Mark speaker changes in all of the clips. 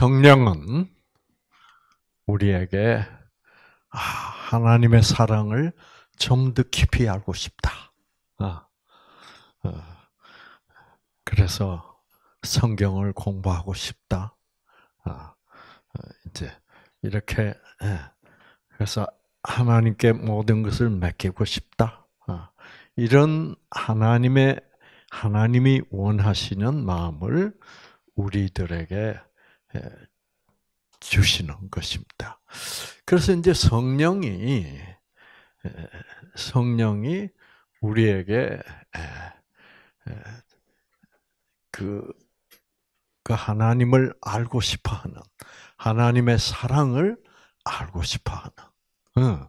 Speaker 1: 성령은 우리에게 아, 하나님의 사랑을 좀 더 깊이 알고 싶다. 어, 어. 그래서 성경을 공부하고 싶다. 어, 이제 이렇게 예. 그래서 하나님께 모든 것을 맡기고 싶다. 이런 하나님의 하나님이 원하시는 마음을 우리들에게 예, 주시는 것입니다. 그래서 이제 성령이 예, 성령이 우리에게 예, 그, 그, 하나님을 알고 싶어하는 하나님의 사랑을 알고 싶어하는 어,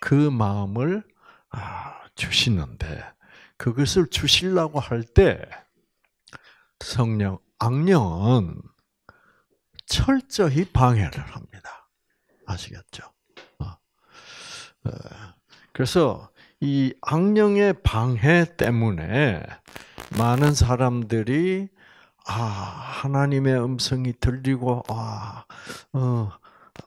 Speaker 1: 그 마음을 아, 주시는데 그것을 주시려고 할 때 성령 악령은 철저히 방해를 합니다. 아시겠죠? 어. 어. 그래서 이 악령의 방해 때문에 많은 사람들이 아 하나님의 음성이 들리고 아어 어,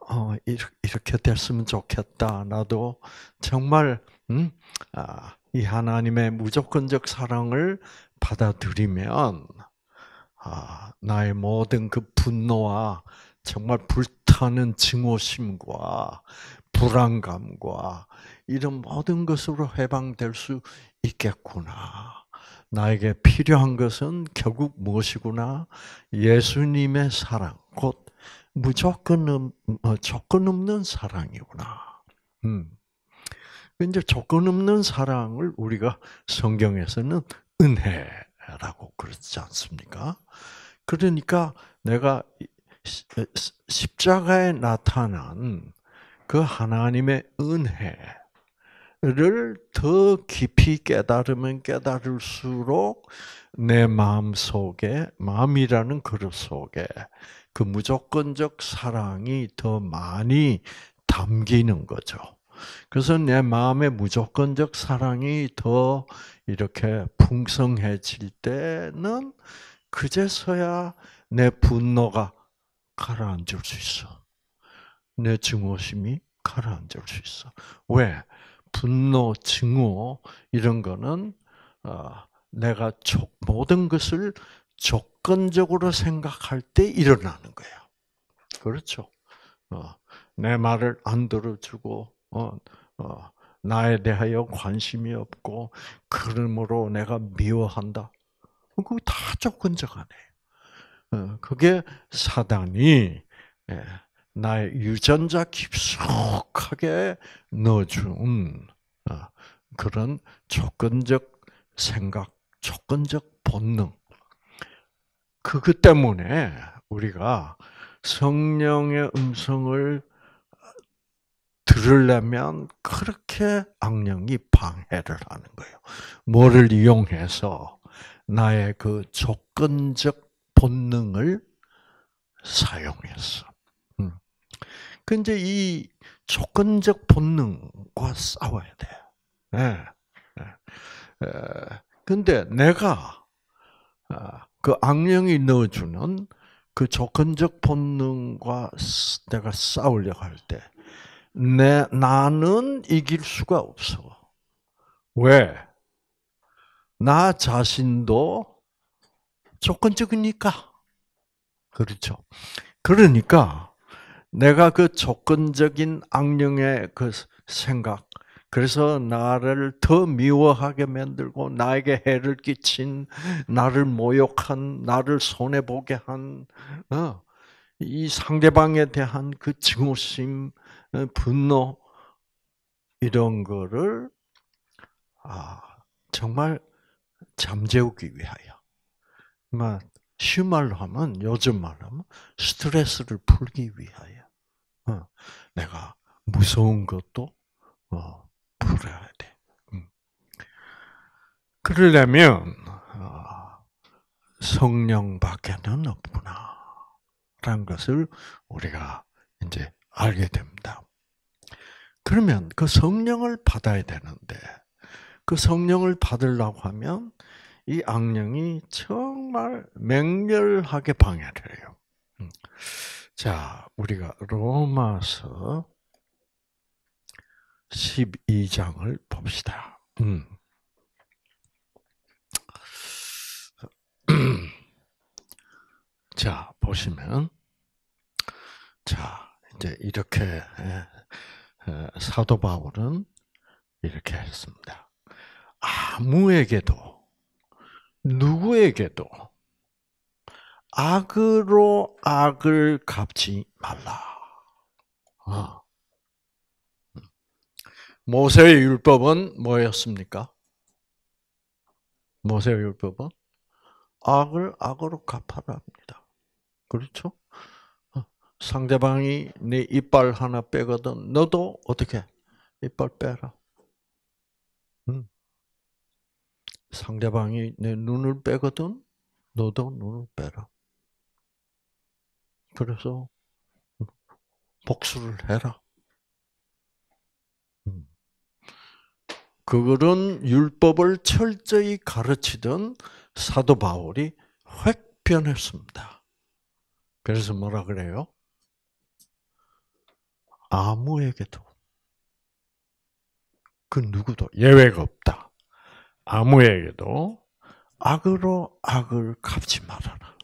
Speaker 1: 어 이렇게 됐으면 좋겠다. 나도 정말 음? 아, 이 하나님의 무조건적 사랑을 받아들이면 아, 나의 모든 그 분노와 정말 불타는 증오심과 불안감과 이런 모든 것으로 해방될 수 있겠구나. 나에게 필요한 것은 결국 무엇이구나? 예수님의 사랑, 곧 무조건 어, 조건 없는 사랑이구나. 음. 이제 조건 없는 사랑을 우리가 성경에서는 은혜라고 그러지 않습니까? 그러니까 내가 십자가에 나타난 그 하나님의 은혜를 더 깊이 깨달으면 깨달을수록 내 마음 속에 마음이라는 그릇 속에 그 무조건적 사랑이 더 많이 담기는 거죠. 그래서 내 마음의 무조건적 사랑이 더 이렇게 풍성해질 때는 그제서야 내 분노가 가라앉을 수 있어. 내 증오심이 가라앉을 수 있어. 왜? 분노, 증오 이런 거는 어, 내가 모든 것을 조건적으로 생각할 때 일어나는 거예요. 그렇죠? 어, 내 말을 안 들어주고 어, 나에 대하여 관심이 없고 그러므로 내가 미워한다. 그게 다 쫓근적하네. 어, 그게 사단이 예, 나의 유전자 깊숙하게 넣어준 어, 그런 조건적 생각, 조건적 본능. 그것 때문에 우리가 성령의 음성을 들으려면 그렇게 악령이 방해를 하는 거예요. 뭐를 이용해서 나의 그 조건적 본능을 사용했어. 근데 음. 그 이 조건적 본능과 싸워야 돼. 예. 예. 근데 내가 아, 그 악령이 넣어주는 그 조건적 본능과 내가 싸우려고 할 때, 내, 나는 이길 수가 없어. 왜? 나 자신도 조건적이니까. 그렇죠. 그러니까 내가 그 조건적인 악령의 그 생각, 그래서 나를 더 미워하게 만들고 나에게 해를 끼친, 나를 모욕한, 나를 손해 보게 한, 어, 상대방에 대한 그 증오심, 어, 분노 이런 거를 아 정말 잠재우기 위하여. 그러니까 쉬운 말로 하면 요즘 말로 하면 스트레스를 풀기 위하여. 어, 내가 무서운 것도 어, 풀어야 돼. 음. 그러려면 어, 성령밖에는 없구나라는 것을 우리가 이제 알게 됩니다. 그러면 그 성령을 받아야 되는데 그 성령을 받으려고 하면 이 악령이 정말 맹렬하게 방해를 해요. 음. 자, 우리가 로마서 12장을 봅시다. 음. 자, 보시면, 자, 이제 이렇게, 사도 바울은 이렇게 했습니다. 아무에게도 누구에게도 악으로 악을 갚지 말라. 어. 모세의 율법은 뭐였습니까? 모세의 율법은 악을 악으로 갚아랍니다. 그렇죠? 어. 상대방이 네 이빨 하나 빼거든 너도 어떻게 이빨 빼라. 음. 상대방이 내 눈을 빼거든 너도 눈을 빼라. 그래서 복수를 해라. 음. 그거는 율법을 철저히 가르치던 사도 바울이 획 변했습니다. 그래서 뭐라 그래요? 아무에게도 그 누구도 예외가 없다. 아무에게도 악으로 악을 갚지 말아라.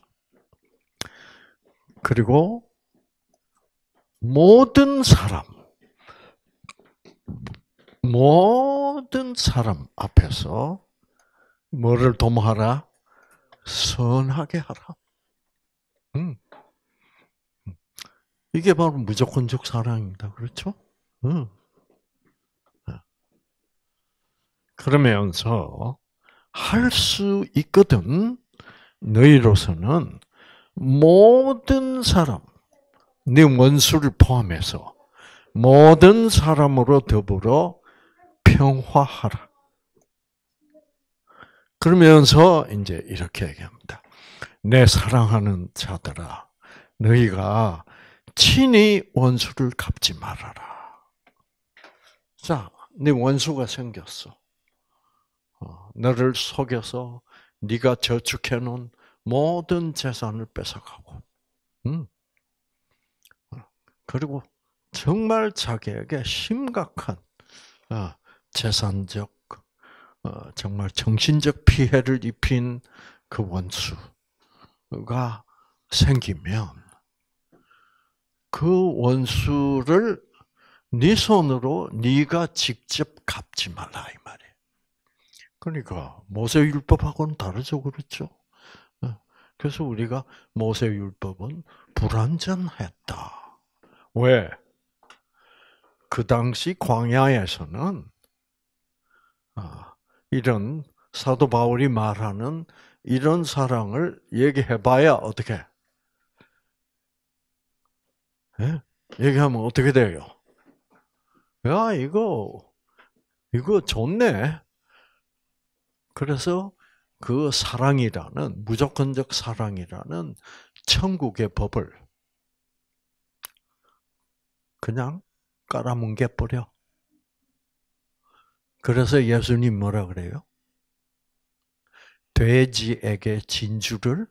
Speaker 1: 그리고 모든 사람, 모든 사람 앞에서 뭐를 도모하라? 선하게 하라. 음. 이게 바로 무조건적 사랑입니다. 그렇죠? 음. 그러면서 할 수 있거든 너희로서는 모든 사람, 네 원수를 포함해서 모든 사람으로 더불어 평화하라. 그러면서 이제 이렇게 얘기합니다. 내 사랑하는 자들아, 너희가 친히 원수를 갚지 말아라. 자, 네 원수가 생겼어. 어, 너를 속여서 네가 저축해 놓은 모든 재산을 뺏어가고, 음. 어, 그리고 정말 자기에게 심각한 어, 재산적, 정말 정신적 피해를 입힌 그 원수가 생기면 그 원수를 네 손으로 네가 직접 갚지 말라 이 말이야. 그러니까 모세율법하고는 다르죠, 그렇죠? 어, 그래서 우리가 모세율법은 불완전했다. 왜? 그 당시 광야에서는 아, 이런 사도 바울이 말하는 이런 사랑을 얘기해봐야 어떻게? 예? 얘기하면 어떻게 돼요? 야 이거 이거 좋네. 그래서 그 사랑이라는 무조건적 사랑이라는 천국의 법을 그냥 깔아뭉개 버려. 그래서 예수님 뭐라 그래요? 돼지에게 진주를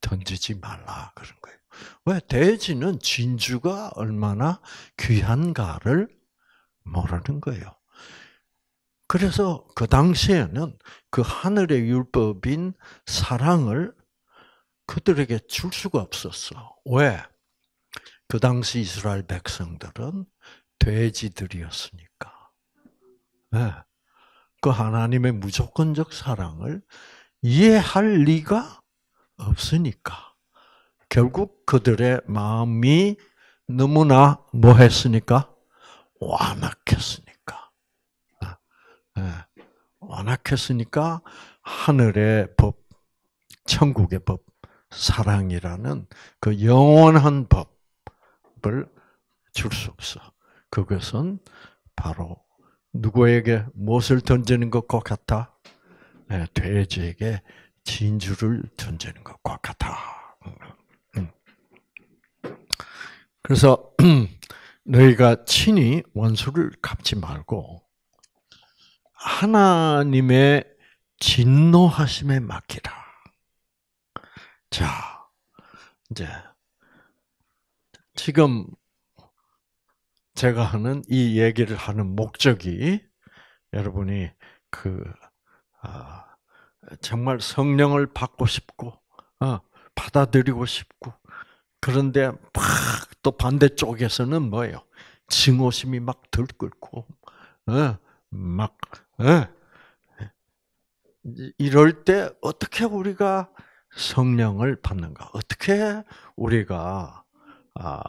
Speaker 1: 던지지 말라 그런 거예요. 왜 돼지는 진주가 얼마나 귀한가를 모르는 거예요. 그래서 그 당시에는 그 하늘의 율법인 사랑을 그들에게 줄 수가 없었어. 왜? 그 당시 이스라엘 백성들은 돼지들이었으니까. 네. 그 하나님의 무조건적 사랑을 이해할 리가 없으니까. 결국 그들의 마음이 너무나 뭐 했으니까? 완악했으니까. 예. 완악했으니까 하늘의 법, 천국의 법, 사랑이라는 그 영원한 법을 줄 수 없어. 그것은 바로 누구에게 무엇을 던지는 것과 같아? 네, 돼지에게 진주를 던지는 것과 같아. 음. 그래서 너희가 친히 원수를 갚지 말고 하나님의 진노하심에 맡기라. 자, 이제 지금 제가 하는 이 얘기를 하는 목적이 여러분이 그 아, 정말 성령을 받고 싶고 아, 받아들이고 싶고 그런데 막 또 반대쪽에서는 뭐예요? 증오심이 막 들끓고 아, 어, 막 예. 이럴 때 어떻게 우리가 성령을 받는가? 어떻게 우리가 아,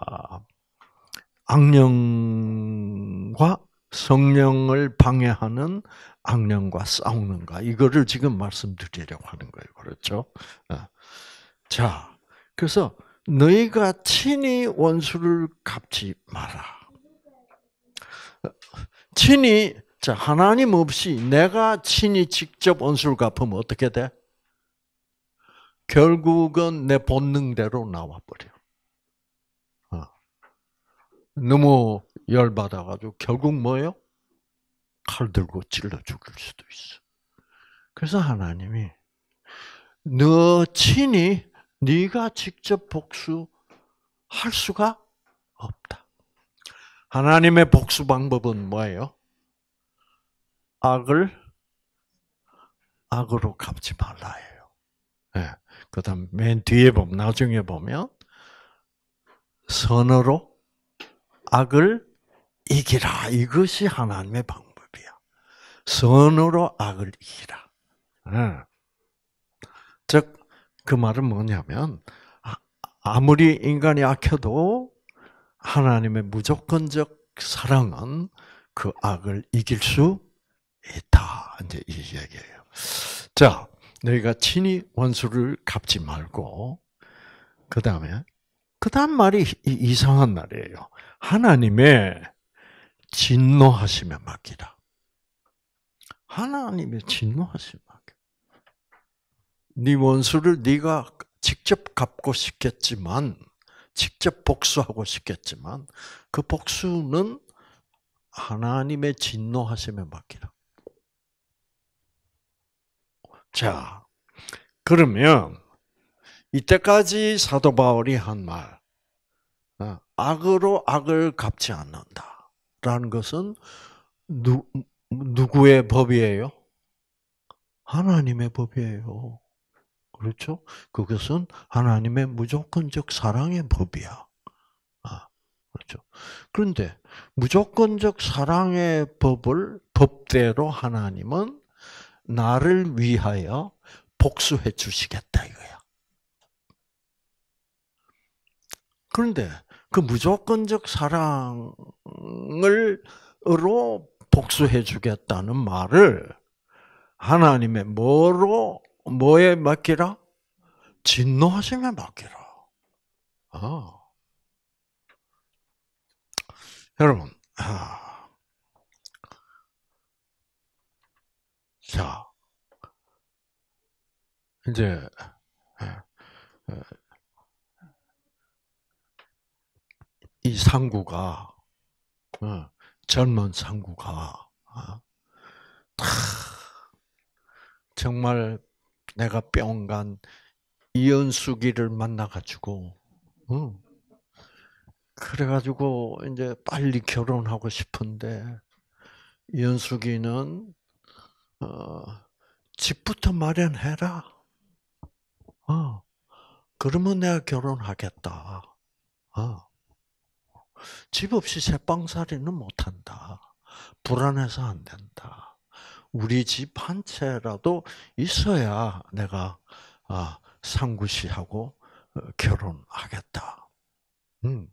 Speaker 1: 악령과 성령을 방해하는 악령과 싸우는가? 이거를 지금 말씀드리려고 하는 거예요. 그렇죠? 예. 자, 그래서 너희가 친히 원수를 갚지 마라. 친히 자, 하나님 없이 내가 친히 직접 원수를 갚으면 어떻게 돼? 결국은 내 본능대로 나와버려. 어. 너무 열받아가지고 결국 뭐예요? 칼 들고 찔러 죽일 수도 있어. 그래서 하나님이 너 친히 네가 직접 복수할 수가 없다. 하나님의 복수 방법은 뭐예요? 악을 악으로 갚지 말라예요. 네. 예. 그다음 맨 뒤에 보면 나중에 보면 선으로 악을 이기라 이것이 하나님의 방법이야. 선으로 악을 이기라. 네. 예. 즉그 말은 뭐냐면 아, 아무리 인간이 악해도 하나님의 무조건적 사랑은 그 악을 이길 수 있다. 이제 이 얘기예요. 자, 너희가 친히 원수를 갚지 말고, 그 다음에, 그 다음 말이 이상한 말이에요. 하나님의 진노하심에 맡기라. 하나님의 진노하심에 맡기라. 네 원수를 네가 직접 갚고 싶겠지만, 직접 복수하고 싶겠지만, 그 복수는 하나님의 진노하심에 맡기라. 자, 그러면 이때까지 사도 바울이 한 말, 어, 악으로 악을 갚지 않는다라는 것은 누, 누구의 법이에요? 하나님의 법이에요. 그렇죠? 그것은 하나님의 무조건적 사랑의 법이야. 아, 그렇죠. 그런데 무조건적 사랑의 법을 법대로 하나님은 나를 위하여 복수해 주시겠다 이거야. 그런데 그 무조건적 사랑을로 복수해 주겠다는 말을 하나님의 뭐로 뭐에 맡기라? 진노하심에 맡기라. 아. 여러분, 아. 자, 이제 예, 예. 이 상구가 어, 젊은 상구가 어, 정말 내가 뿅간 이연숙이를 만나가지고 어, 그래가지고 이제 빨리 결혼하고 싶은데 이연숙이는 어, 집부터 마련해라. 어, 그러면 내가 결혼하겠다. 어. 집 없이 새빵살이는 못한다. 불안해서 안 된다. 우리 집 한 채라도 있어야 내가 아, 상구시하고 어, 결혼하겠다. 음.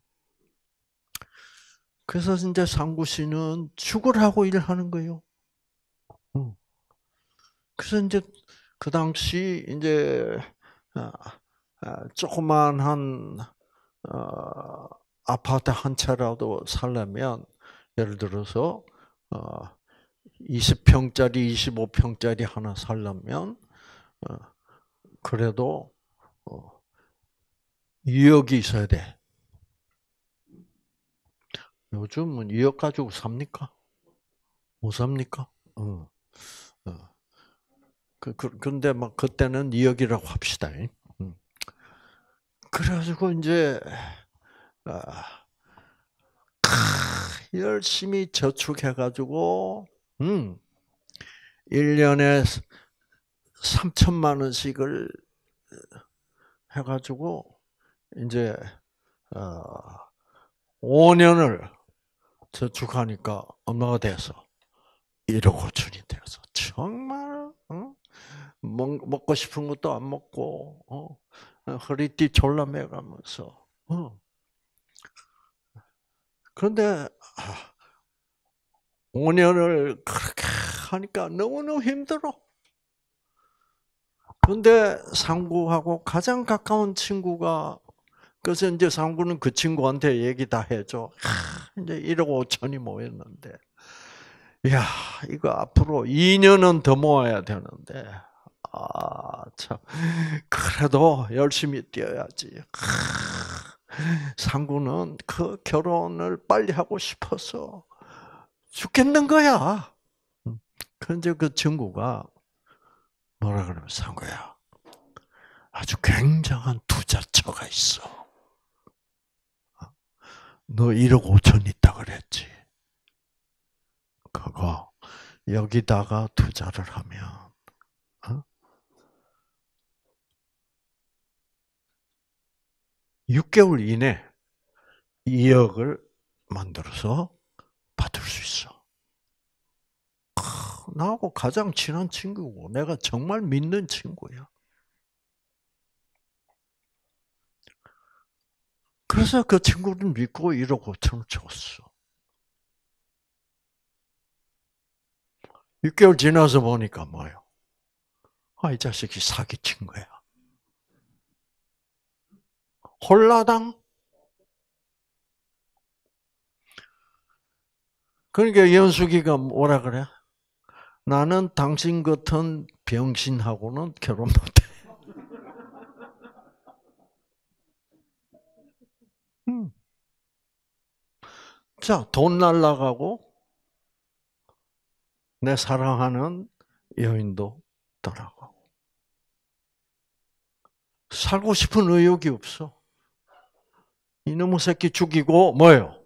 Speaker 1: 그래서 이제 상구시는 죽으라고 일하는 거요. 음. 그래서 이제 그 당시 이제 아, 아, 조그만 한 어, 아파트 한 채라도 살려면 예를 들어서 20평짜리, 어, 25평짜리 하나 살려면 어, 그래도 2억이 있어야 돼. 요즘은 2억 가지고 삽니까? 못 삽니까? 응. 그, 그, 근데 막 그때는 2억이라고 합시다. 그래가지고 이제, 아, 크, 열심히 저축해가지고, 음, 1년에 3천만 원씩을 해가지고, 이제, 어, 5년을 저축하니까 엄마가 돼서 1억 5천이 돼서 정말 먹, 고 싶은 것도 안 먹고, 어? 어 허리띠 졸라매 가면서. 어. 그런데, 5년을 아, 그렇게 하니까 너무너무 힘들어. 근데 상구하고 가장 가까운 친구가 그래서 이제 상구는 그 친구한테 얘기 다 해줘. 이제 1억 5천이 모였는데, 야 이거 앞으로 2년은 더 모아야 되는데 아, 참. 그래도 열심히 뛰어야지. 상구는 그 결혼을 빨리 하고 싶어서 죽겠는 거야. 그런데 그 친구가 그 뭐라 그러면 상구야. 아주 굉장한 투자처가 있어. 어? 너 1억 5천 있다 그랬지. 그거 여기다가 투자를 하면 6개월 이내 2억을 만들어서 받을 수 있어. 나하고 가장 친한 친구고 내가 정말 믿는 친구야. 그래서 그 친구를 믿고 1억 5천을 줬어. 6개월 지나서 보니까 뭐요 아, 이 자식이 사기친 거야. 홀라당? 그러니까 연숙이가 뭐라 그래? 나는 당신 같은 병신하고는 결혼 못해. 음. 자, 돈 날라가고 내 사랑하는 여인도 떠나가고 살고 싶은 의욕이 없어. 이놈의 새끼 죽이고 뭐요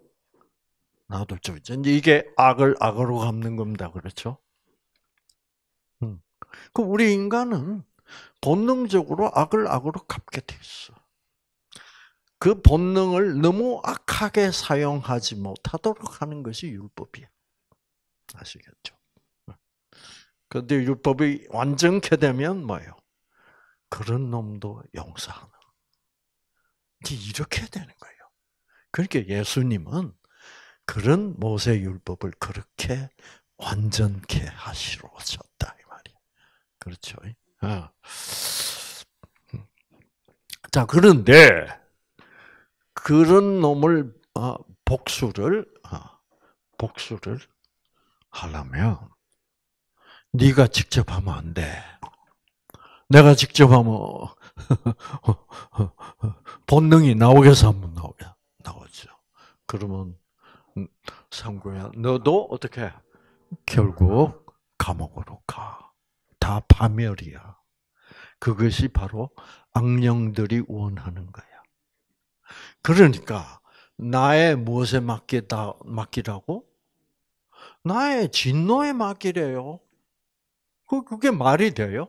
Speaker 1: 나도 죽이제 이게 악을 악으로 갚는 겁니다. 그렇죠? 음. 그 우리 인간은 본능적으로 악을 악으로 갚게 돼 있어. 그 본능을 너무 악하게 사용하지 못하도록 하는 것이 율법이야. 아시겠죠? 그런데 율법이 완전케 되면 뭐예요? 그런 놈도 용서하는 이렇게 되는 거예요. 그러니까 예수님은 그런 모세 율법을 그렇게 완전케 하시러 오셨다 이말이에 그렇죠? 아. 자 그런데 그런 놈을 어, 복수를 어, 복수를 하려면 네가 직접 하면 안 돼. 내가 직접 하면 본능이 나오게서 한번 나오게 나오죠. 그러면 상구야, 음, 너도 어떻게 결국 감옥으로 가. 다 파멸이야. 그것이 바로 악령들이 원하는 거야. 그러니까 나의 무엇에 맡기다 맡기라고? 나의 진노에 맡기래요. 그 그게 말이 돼요?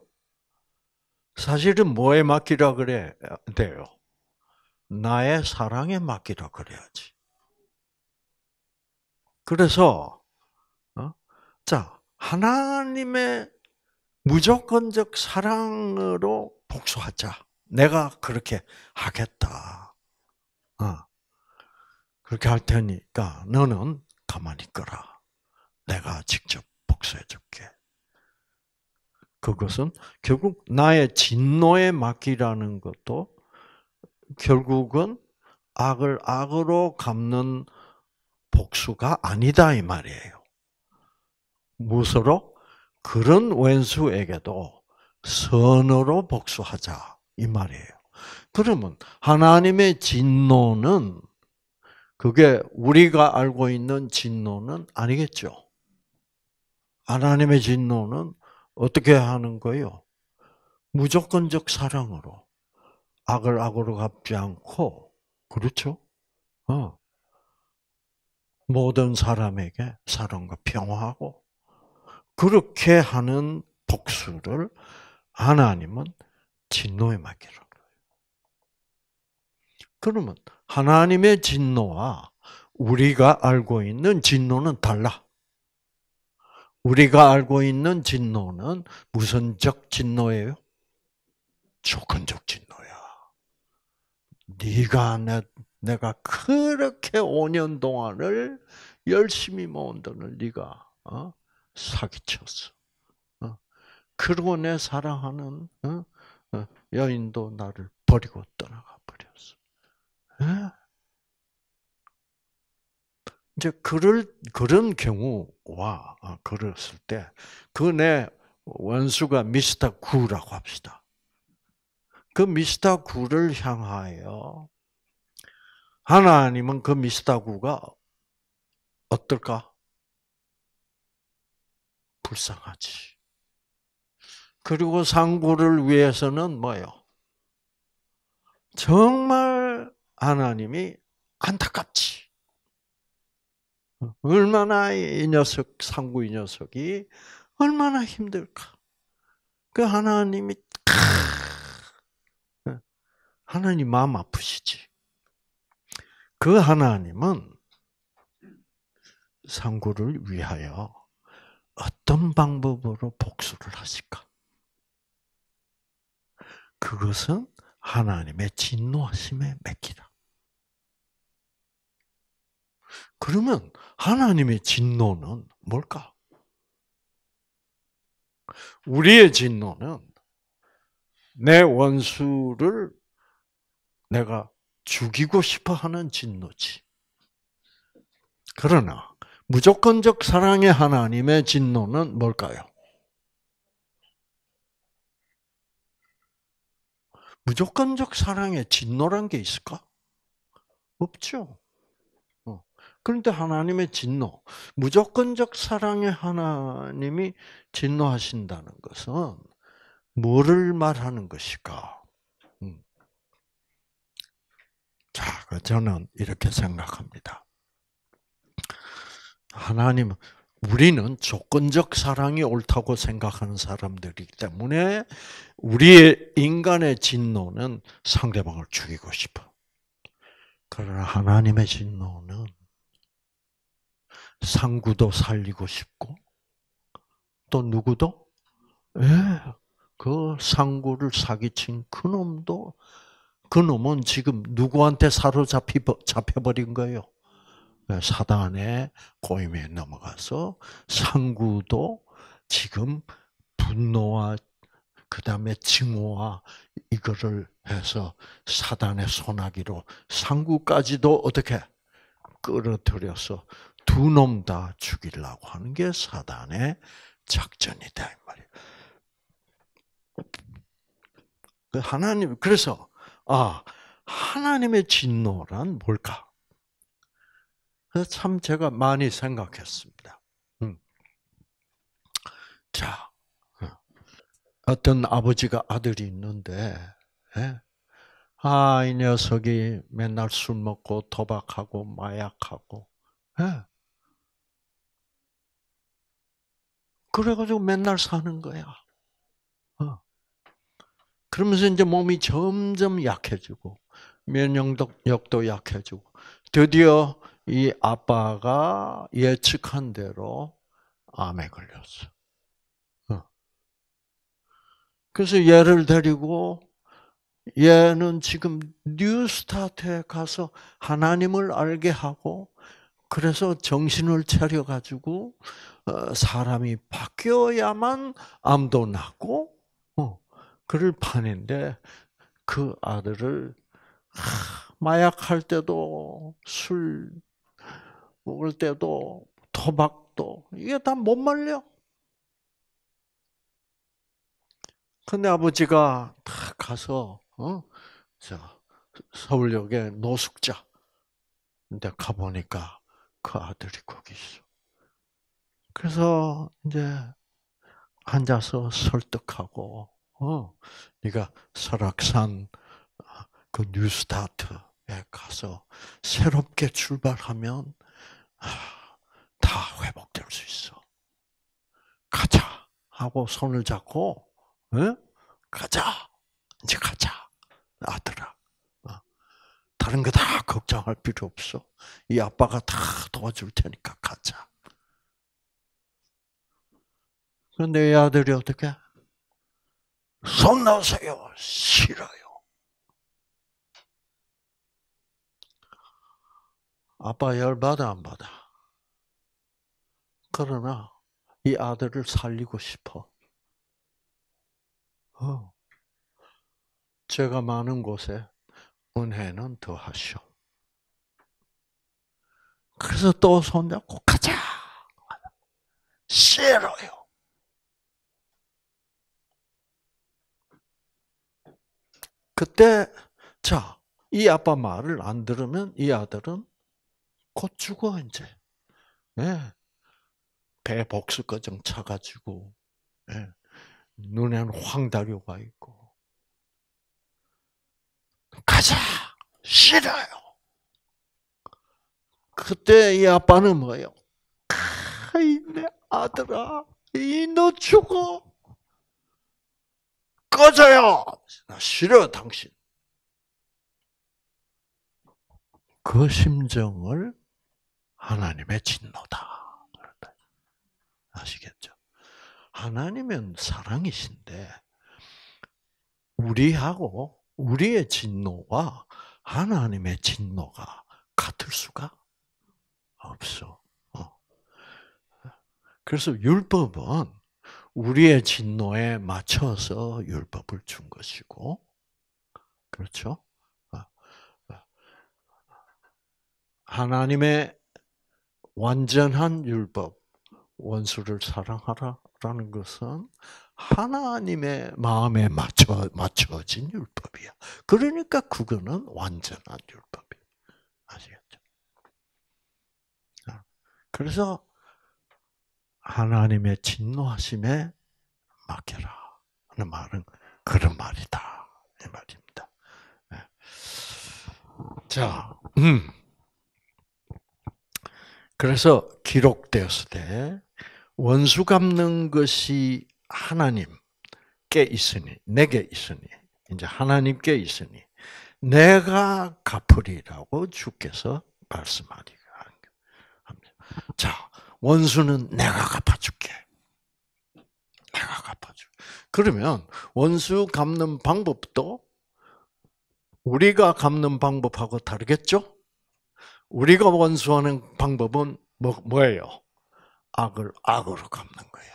Speaker 1: 사실은 뭐에 맡기라 그래 돼요? 나의 사랑에 맡기라 그래야지. 그래서 어? 자 하나님의 무조건적 사랑으로 복수하자. 내가 그렇게 하겠다. 어. 그렇게 할 테니까 너는 가만히 있거라. 내가 직접 그것은 결국 나의 진노의막기라는 것도 결국은 악을 악으로 갚는 복수가 아니다 이 말이에요. 무엇로 그런 원수에게도 선으로 복수하자 이 말이에요. 그러면 하나님의 진노는 그게 우리가 알고 있는 진노는 아니겠죠. 하나님의 진노는 어떻게 하는 거요? 무조건적 사랑으로 악을 악으로 갚지 않고 그렇죠? 어. 모든 사람에게 사랑과 평화하고 그렇게 하는 복수를 하나님은 진노에 맡기는 거예요. 그러면 하나님의 진노와 우리가 알고 있는 진노는 달라. 우리가 알고 있는 진노는 무선적 진노예요? 조건적 진노야. 네가 내, 내가 그렇게 5년 동안을 열심히 모은 돈을 네가 어? 사기쳤어. 어? 그리고 내 사랑하는 어? 어? 여인도 나를 버리고 떠나가 버렸어. 이제 그럴 그런 경우와 아, 그랬을 때그 내 원수가 미스터 구라고 합시다. 그 미스터 구를 향하여 하나님은 그 미스터 구가 어떨까? 불쌍하지. 그리고 상구를 위해서는 뭐요? 정말 하나님이 안타깝지. 얼마나 이 녀석 상구 이 녀석이 얼마나 힘들까. 그 하나님이 하나님 마음 아프시지. 그 하나님은 상구를 위하여 어떤 방법으로 복수를 하실까? 그것은 하나님의 진노하심에 맡기라. 그러면 하나님의 진노는 뭘까? 우리의 진노는 내 원수를 내가 죽이고 싶어 하는 진노지. 그러나 무조건적 사랑의 하나님의 진노는 뭘까요? 무조건적 사랑의 진노란 게 있을까? 없죠. 그런데 하나님의 진노, 무조건적 사랑의 하나님이 진노하신다는 것은 뭐를 말하는 것일까? 음. 자, 그 저는 이렇게 생각합니다. 하나님, 우리는 조건적 사랑이 옳다고 생각하는 사람들이기 때문에 우리의 인간의 진노는 상대방을 죽이고 싶어. 그러나 하나님의 진노는 상구도 살리고 싶고 또 누구도 예, 그 상구를 사기친 그놈도 그놈은 지금 누구한테 사로잡히 잡혀버린 거예요. 예, 사단의 고임에 넘어가서 상구도 지금 분노와 그 다음에 증오와 이거를 해서 사단의 소나기로 상구까지도 어떻게 끌어들여서 두놈다 죽이려고 하는 게 사단의 작전이다 이말이에 그 하나님 그래서 아 하나님의 진노란 뭘까? 참 제가 많이 생각했습니다. 음. 자, 어. 어떤 아버지가 아들이 있는데, 예? 아, 이 녀석이 맨날 술 먹고 도박하고 마약하고, 예? 그래가지고 맨날 사는 거야. 어. 그러면서 이제 몸이 점점 약해지고 면역력도 약해지고 드디어 이 아빠가 예측한 대로 암에 걸렸어. 어. 그래서 얘를 데리고 얘는 지금 뉴스타트에 가서 하나님을 알게 하고 그래서 정신을 차려 가지고 어, 사람이 바뀌어야만 암도 낫고 어, 그를 판인데그 아들을 마약할 때도 술 먹을 때도 토박도 이게 다 못 말려. 근데 아버지가 딱 가서 어? 서울역에 노숙자 근데 가보니까 그 아들이 거기 있어. 그래서 이제 앉아서 설득하고, 어, 네가 설악산 아, 그 뉴스타트에 가서 새롭게 출발하면 아, 다 회복될 수 있어. 가자 하고 손을 잡고, 응? 가자 이제 가자 아들아. 어, 다른 거 다 걱정할 필요 없어. 이 아빠가 다 도와줄 테니까 가자. 근데 이 아들이 어떻게? 손 나세요. 싫어요. 아빠 열받아, 안 받아? 그러나, 이 아들을 살리고 싶어. 어. 제가 많은 곳에 은혜는 더하시 그래서 또 손잡고 가자! 싫어요. 그때 자, 이 아빠 말을 안 들으면 이 아들은 곧 죽어 이제. 예. 배 복수거정 차가지고 예. 눈에는 황다료가 있고 가자 싫어요. 그때 이 아빠는 뭐예요? 아, 이내 아들아, 이너 죽어. 꺼져요. 나 싫어 당신. 그 심정을 하나님의 진노다. 아시겠죠? 하나님은 사랑이신데 우리하고 우리의 진노와 하나님의 진노가 같을 수가 없어. 어. 그래서 율법은 우리의 진노에 맞춰서 율법을 준 것이고, 그렇죠? 아, 아. 하나님의 완전한 율법, 원수를 사랑하라라는 것은 하나님의 마음에 맞춰 맞춰진 율법이야. 그러니까 그거는 완전한 율법이야. 아시겠죠? 아, 그래서 하나님의 진노하심에 맡겨라. 하는 말은 그런 말이다. 이 말입니다. 예. 자, 음. 그래서 기록되었을 때 원수 갚는 것이 하나님께 있으니 내게 있으니 이제 하나님께 있으니 내가 갚으리라고 주께서 말씀하리라 자, 원수는 내가 갚아줄게. 내가 갚아줘. 그러면 원수 갚는 방법도 우리가 갚는 방법하고 다르겠죠? 우리가 원수하는 방법은 뭐, 뭐예요? 악을 악으로 갚는 거예요.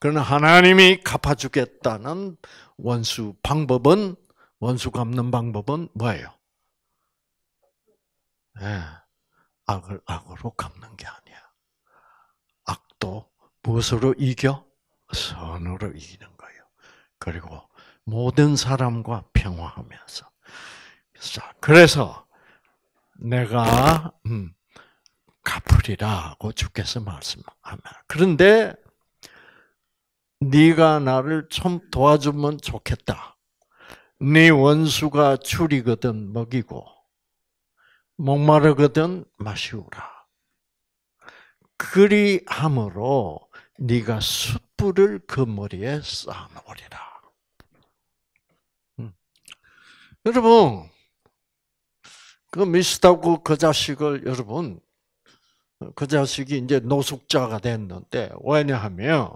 Speaker 1: 그러나 하나님이 갚아주겠다는 원수 방법은 원수 갚는 방법은 뭐예요? 예, 악을 악으로 갚는 게 아니에요. 또 무엇으로 이겨? 선으로 이기는 거예요. 그리고 모든 사람과 평화하면서. 자, 그래서 내가 음, 갚으리라고 주께서 말씀하면. 그런데 네가 나를 좀 도와주면 좋겠다. 네 원수가 줄이거든 먹이고 목마르거든 마시우라. 그리함으로 네가 숯불을 그 머리에 쌓아놓으리라. 음. 여러분, 그 미스다구 그 자식을 여러분 그 자식이 이제 노숙자가 됐는데 왜냐하면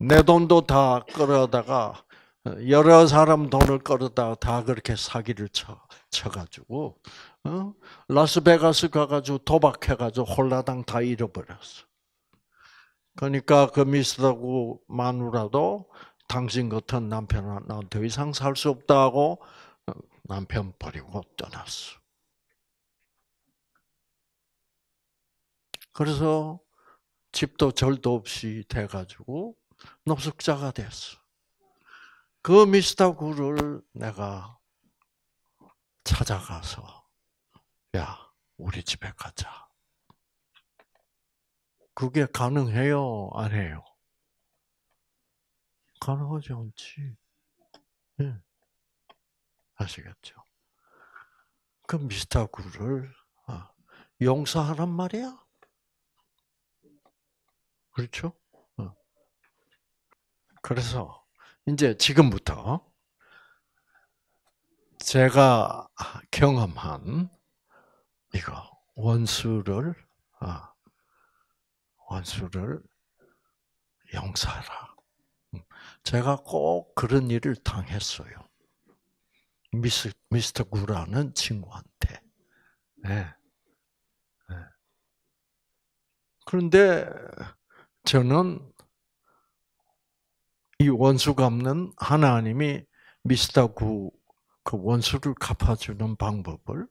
Speaker 1: 내 돈도 다 끌어다가 어, 여러 사람 돈을 끌었다가 다 그렇게 사기를 쳐, 쳐가지고 어? 라스베가스 가가지고 도박해가지고 홀라당 다 잃어버렸어. 그러니까 그 미스터고 마누라도 당신 같은 남편은 난더 이상 살 수 없다고 어, 남편 버리고 떠났어. 그래서 집도 절도 없이 돼가지고 노숙자가 됐어. 그 미스터 구를 내가 찾아가서 야 우리 집에 가자. 그게 가능해요? 안 해요? 가능하지 않지. 네. 아시겠죠? 그 미스터 구를 아, 용서하란 말이야? 그렇죠? 어. 그래서 이제 지금부터 제가 경험한 이거 원수를 아, 원수를 용서하라. 제가 꼭 그런 일을 당했어요. 미스, 미스터 구라는 친구한테. 네. 네. 그런데 저는 이 원수가 는 하나님이 미스터구 그 원수를 갚아주는 방법을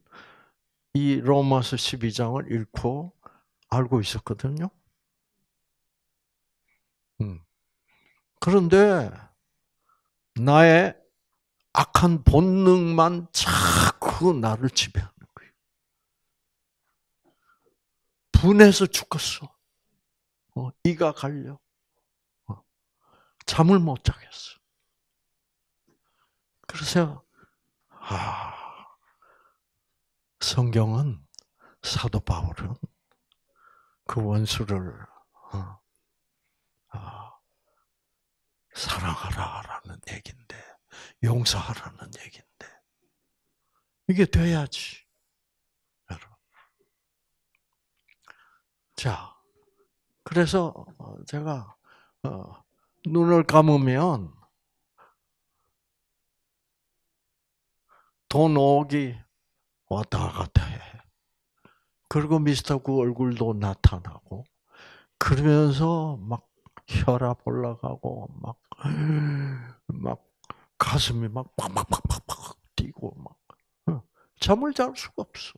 Speaker 1: 이 로마서 12장을 읽고 알고 있었거든요. 음. 그런데 나의 악한 본능만 자꾸 나를 지배하는 거예요. 분해서 죽었어. 어, 이가 갈려. 잠을 못 자겠어. 그래서 아, 성경은 사도 바울은 그 원수를 어, 어, 사랑하라라는 얘긴데 용서하라는 얘긴데 이게 돼야지. 자, 그래서 어, 제가 어, 눈을 감으면 돈 5억이 왔다 갔다 해. 그리고 미스터 구 얼굴도 나타나고 그러면서 막 혈압 올라가고 막 막 가슴이 막 팍팍팍팍팍 뛰고 막 어, 잠을 잘 수가 없어.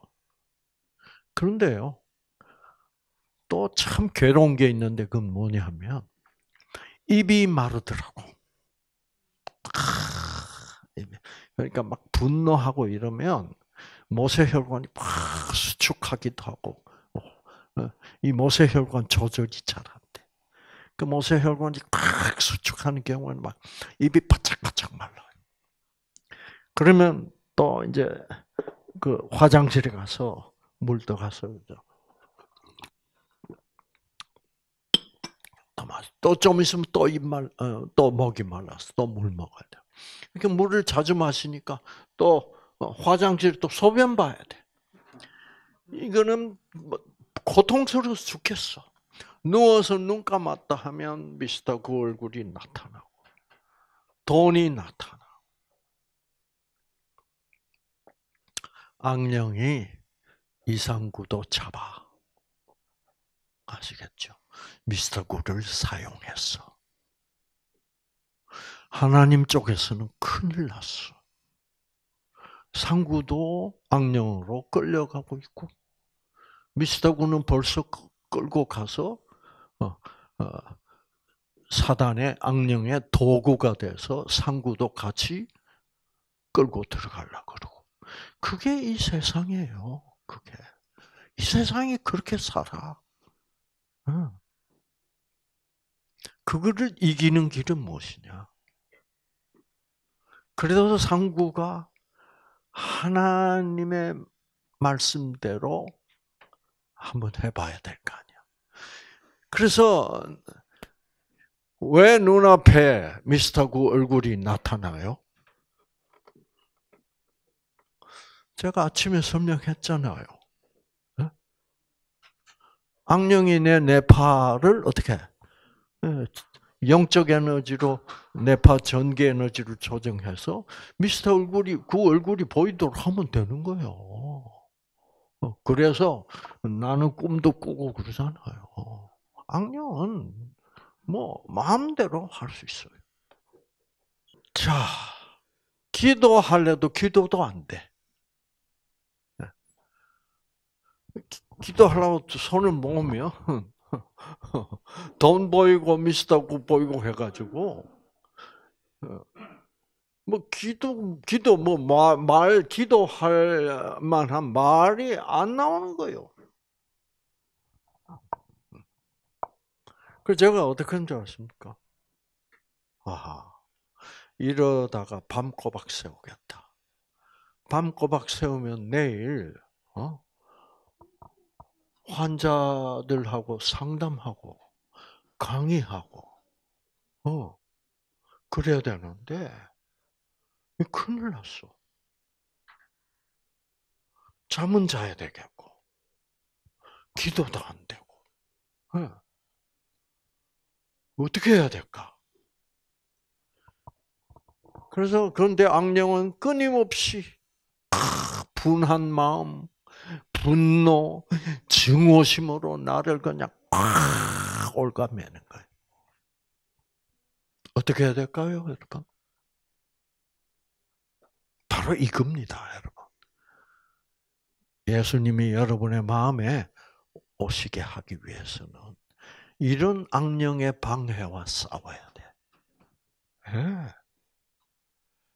Speaker 1: 그런데요. 또 참 괴로운 게 있는데 그건 뭐냐면 입이 마르더라고. 아, 그러니까 막 분노하고 이러면 모세혈관이 막 수축하기도 하고 어, 이 모세혈관 조절이 잘 안 돼. 그 모세혈관이 막 수축하는 경우에는 막 입이 바짝바짝 말라요. 그러면 또 이제 그 화장실에 가서 물도 가서 그죠. 마셔. 또좀 있으면 또 입말, 어, 또 목이 말라서 또 물 먹어야 돼. 이렇게 그러니까 물을 자주 마시니까 또 어, 화장실 또 소변 봐야 돼. 이거는 뭐 고통스러워 죽겠어. 누워서 눈 감았다 하면 미스터 그 얼굴이 나타나고 돈이 나타나. 악령이 이상구도 잡아. 아시겠죠? 미스터 구을 사용했어. 하나님 쪽에서는 큰일 났어. 상구도 악령으로 끌려가고 있고, 미스터 구는 벌써 끌고 가서 어, 어, 사단의 악령의 도구가 돼서 상구도 같이 끌고 들어가려 그러고. 그게 이 세상이에요. 그게 이 세상이 그렇게 살아. 응. 그거를 이기는 길은 무엇이냐? 그래서 상구가 하나님의 말씀대로 한번 해봐야 될 거 아니야. 그래서 왜 눈앞에 미스터 구 얼굴이 나타나요? 제가 아침에 설명했잖아요. 악령이 내 뇌파를 어떻게 예, 영적 에너지로 내파 전개 에너지를 조정해서 미스터 얼굴이 그 얼굴이 보이도록 하면 되는 거예요. 어, 그래서 나는 꿈도 꾸고 그러잖아요. 악령은 뭐 마음대로 할 수 있어요. 자, 기도할래도 기도도 안 돼. 예. 기도하려고 손을 모으면 돈 보이고 미스터고 보이고 해가지고 어, 뭐 기도 기도 뭐 말 기도할 만한 말이 안 나오는 거예요. 그래서 제가 어떻게 한줄 아십니까? 아 이러다가 밤꼬박 세우겠다. 밤꼬박 세우면 내일 어? 환자들하고 상담하고 강의하고, 어, 그래야 되는데, 큰일 났어. 잠은 자야 되겠고, 기도도 안 되고, 네. 어떻게 해야 될까? 그래서 그런데 악령은 끊임없이 분한 마음, 분노, 증오심으로 나를 그냥 막 올가매는 거예요. 어떻게 해야 될까요, 여러분? 바로 이겁니다, 여러분. 예수님이 여러분의 마음에 오시게 하기 위해서는 이런 악령의 방해와 싸워야 돼. 네. 예.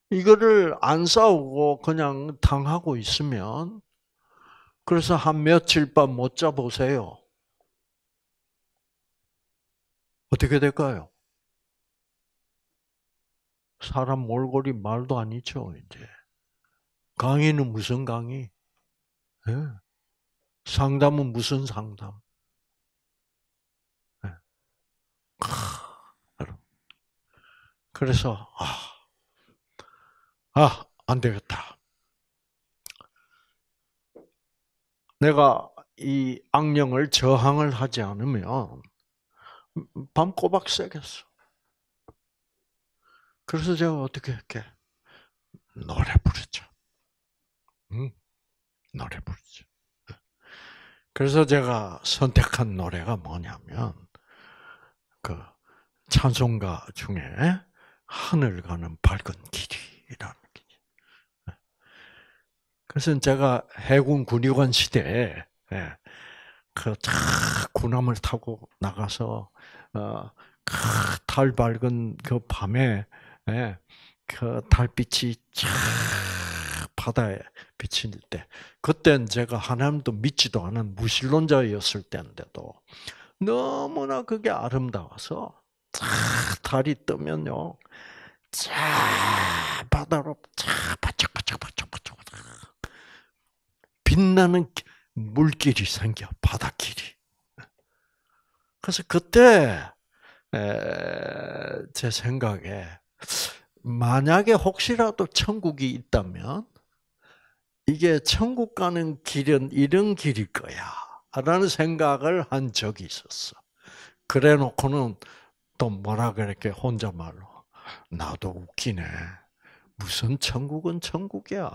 Speaker 1: 이거를 안 싸우고 그냥 당하고 있으면 그래서 한 며칠 밤 못 자보세요. 어떻게 될까요? 사람 몰골이 말도 아니죠, 이제. 강의는 무슨 강의? 예. 상담은 무슨 상담? 예. 그래서, 아, 아, 안 되겠다. 내가 이 악령을 저항을 하지 않으면, 밤 꼬박 새겠어. 그래서 제가 어떻게 할게? 노래 부르죠. 응? 노래 부르죠. 그래서 제가 선택한 노래가 뭐냐면, 그, 찬송가 중에 하늘 가는 밝은 길이라는 길이. 그래서 제가 해군 군의관 시대에 예, 그쫙 군함을 타고 나가서 어달 그 밝은 그 밤에 예, 그 달빛이 쫙 바다에 비칠 때, 그땐 제가 하나님도 믿지도 않은 무신론자였을 때인데도 너무나 그게 아름다워서 쫙 달이 뜨면요, 쫙 바다로 쫙 바짝바짝 바짝바짝 빛나는 물길이 생겨 바닷길이. 그래서 그때 제 생각에 만약에 혹시라도 천국이 있다면 이게 천국 가는 길은 이런 길일 거야라는 생각을 한 적이 있었어. 그래놓고는 또 뭐라 그랬게 혼자말로 나도 웃기네. 무슨 천국은 천국이야.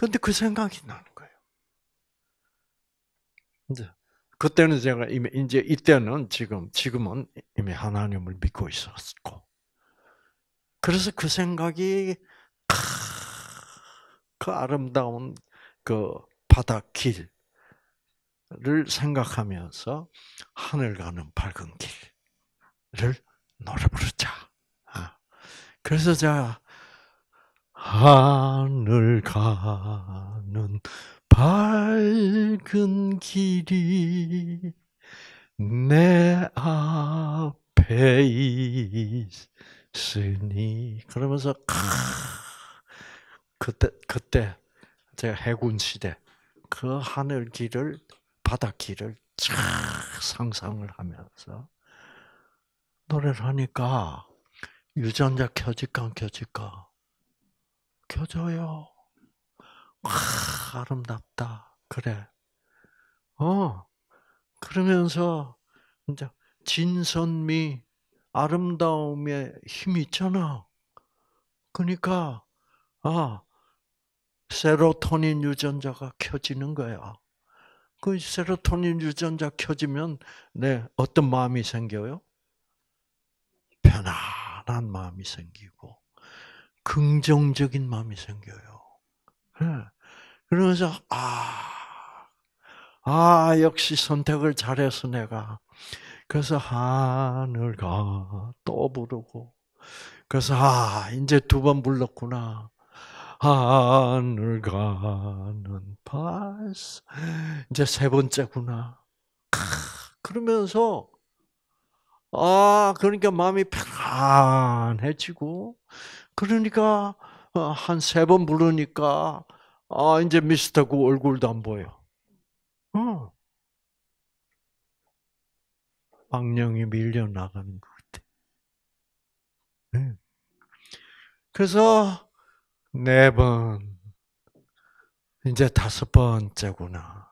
Speaker 1: 근데 그 생각이 나는 거예요. 근데 그때는 제가 이미 이제 이때는 지금 지금은 이미 하나님을 믿고 있었고 그래서 그 생각이 그 아름다운 그 바닷길을 생각하면서 하늘 가는 밝은 길을 노래 부르자. 아. 그래서 제가 하늘 가는 밝은 길이 내 앞에 있으니 그러면서 캬, 그때 그때 제가 해군 시대 그 하늘 길을 바다 길을 쫙 상상을 하면서 노래를 하니까 유전자 켜질까 안 켜질까 켜져요 와, 아름답다. 그래. 어. 그러면서 이제 진선미 아름다움의 힘이 있잖아. 그러니까 아 세로토닌 유전자가 켜지는 거야. 그 세로토닌 유전자 켜지면 네 어떤 마음이 생겨요? 편안한 마음이 생기고 긍정적인 마음이 생겨요. 예. 그러면서 아, 아 역시 선택을 잘해서 내가 그래서 하늘가 아, 또 부르고 그래서 아 이제 두 번 불렀구나. 하늘 아, 가는 파스 이제 세 번째구나. 그러면서 아 그러니까 마음이 편안해지고 그러니까 어, 한세 번 부르니까 아 이제 미스터 구 얼굴도 안 보여. 어. 방령이 밀려 나가는 것 같아. 네. 그래서 네 번, 이제 다섯 번째구나.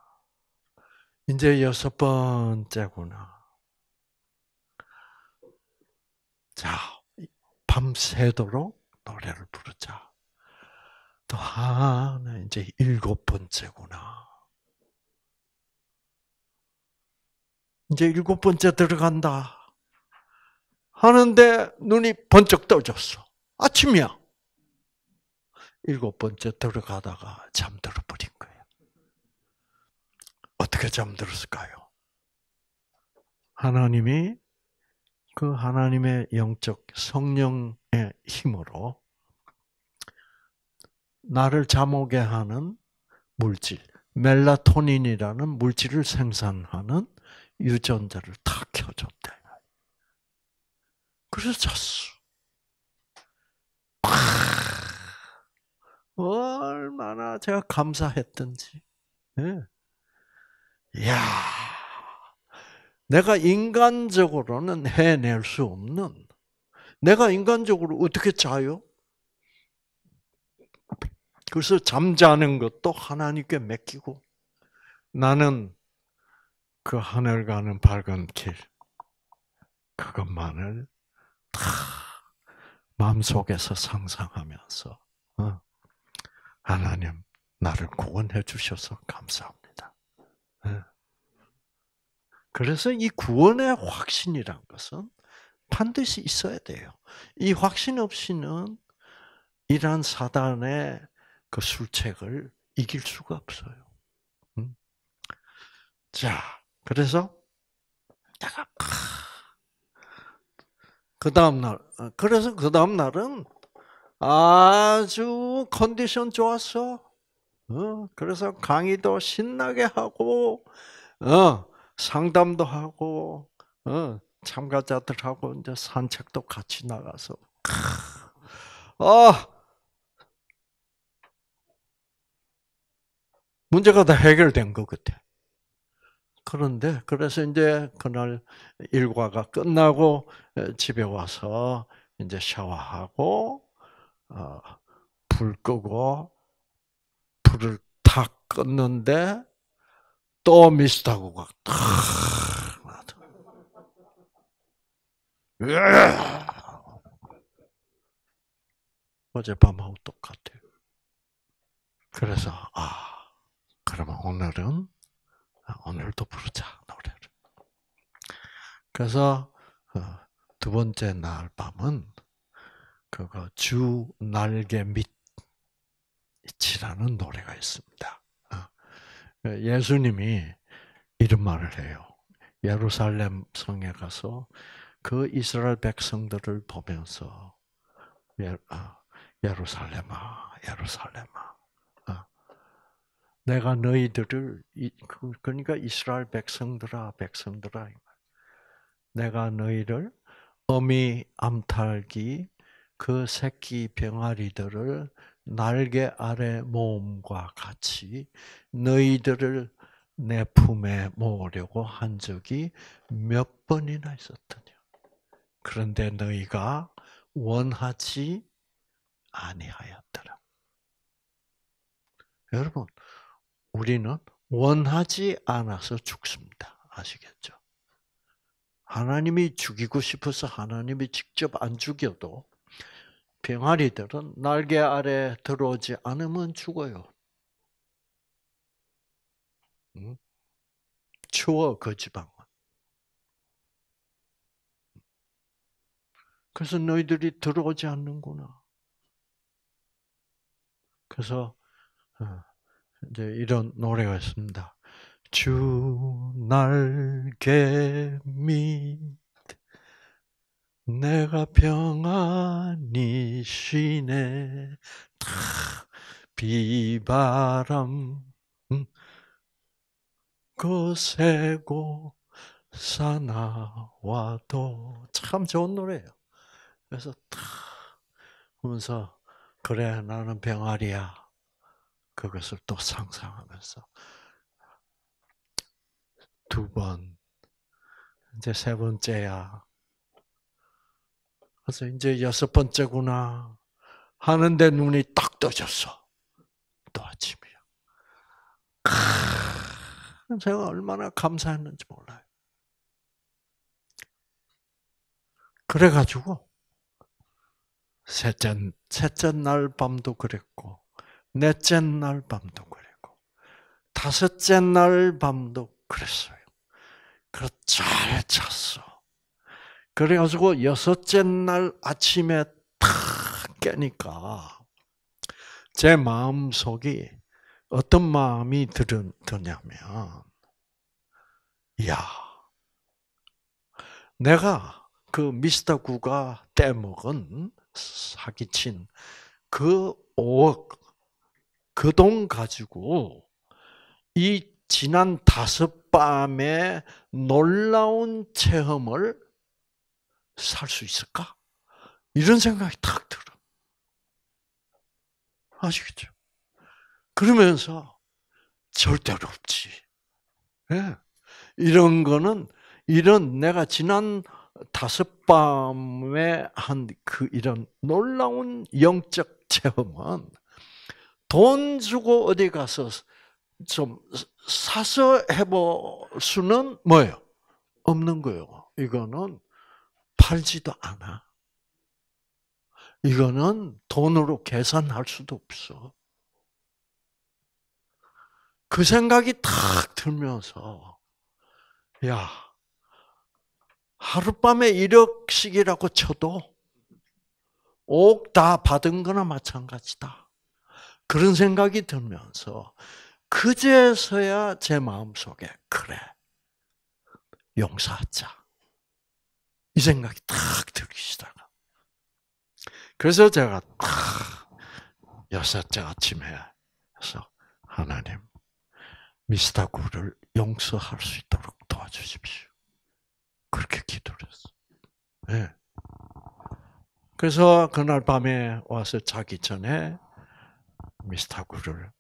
Speaker 1: 이제 여섯 번째구나. 자, 밤새도록 노래를 부르자. 또 하나 이제 일곱 번째구나. 이제 일곱 번째 들어간다. 하는데 눈이 번쩍 떠졌어. 아침이야. 일곱 번째 들어가다가 잠들어 버린 거예요. 어떻게 잠들었을까요? 하나님이 그 하나님의 영적 성령의 힘으로 나를 잠오게 하는 물질, 멜라토닌이라는 물질을 생산하는 유전자를 다 켜줬대. 그래서 잤어. 아, 얼마나 제가 감사했던지. 예. 야 내가 인간적으로는 해낼 수 없는 내가 인간적으로 어떻게 자요? 그래서 잠자는 것도 하나님께 맡기고 나는 그 하늘 가는 밝은 길 그것만을 다 마음속에서 상상하면서 어? 하나님 나를 구원해 주셔서 감사합니다. 어? 그래서 이 구원의 확신이란 것은 반드시 있어야 돼요. 이 확신 없이는 이러한 사단의 그 술책을 이길 수가 없어요. 음? 자, 그래서 내가 그 다음 날 어, 그래서 그 다음 날은 아주 컨디션 좋았어. 어, 그래서 강의도 신나게 하고 어, 상담도 하고 어, 참가자들하고 이제 산책도 같이 나가서 아 문제가 다 해결된 것 같아. 그런데 그래서 이제 그날 일과가 끝나고 집에 와서 이제 샤워하고 어, 불 끄고 불을 다 껐는데 또 미스터고가 탁어제밤하고 똑같아요. 그래서 아 그러면 오늘은 아, 오늘도 부르자 노래를. 그래서 어, 두 번째 날 밤은 그거 주 날개 밑이라는 치 노래가 있습니다. 예, 예수님이 이런 말을 해요. 예루살렘 성에 가서 그 이스라엘 백성들을 보면서 예, 아, 예루살렘아, 예루살렘아, 아, 내가 너희들을 그, 그러니까 이스라엘 백성들아, 백성들아, 내가 너희를 어미 암탉이 그 새끼 병아리들을 날개 아래 모음과 같이 너희들을 내 품에 모으려고 한 적이 몇 번이나 있었더냐. 그런데 너희가 원하지 아니하였더라. 여러분, 우리는 원하지 않아서 죽습니다. 아시겠죠? 하나님이 죽이고 싶어서 하나님이 직접 안 죽여도 병아리들은 날개 아래 들어오지 않으면 죽어요. 응? 추워 그 지방은. 그래서 너희들이 들어오지 않는구나. 그래서 어, 이제 이런 노래가 있습니다. 주 날개 밑 내가 평안히 쉬네. 비바람 음, 거세고 사나와도 참 좋은 노래예요. 그래서 탁 하면서 그래 나는 병아리야 그것을 또 상상하면서 두 번 이제 세 번째야 그래서 이제 여섯 번째구나 하는데 눈이 딱 떠졌어. 또 아침이야. 크, 제가 얼마나 감사했는지 몰라요. 그래가지고 셋째 셋째 날 밤도 그랬고 넷째 날 밤도 그랬고 다섯째 날 밤도 그랬어요. 그래서 잘 잤어. 그래가지고 여섯째 날 아침에 탁 깨니까 제 마음 속이 어떤 마음이 드냐면, 야, 내가 그 미스터 구가 떼먹은 사기친 그 5억 그 돈 가지고 이 지난 다섯 밤에 놀라운 체험을 살수 있을까? 이런 생각이 탁 들어. 아시겠죠? 그러면서 절대로 없지. 네. 이런 거는 이런 내가 지난 다섯 밤에 한 그 이런 놀라운 영적 체험은 돈 주고 어디 가서 좀 사서 해볼 수는 뭐예요? 없는 거예요. 이거는 팔지도 않아. 이거는 돈으로 계산할 수도 없어. 그 생각이 탁 들면서, 야, 하룻밤에 1억씩이라고 쳐도 5다 받은 거나 마찬가지다. 그런 생각이 들면서, 그제서야 제 마음속에, 그래, 용서하자. 이 생각이 탁 들기 시작하 그래서 제가 탁 여섯째 아침에 서 하나님 미스터구를 용서할 수 있도록 도와주십시오. 그렇게 기도 했어. 네. 예. 그래서 그날 밤에 와서 자기 전에 미스터구를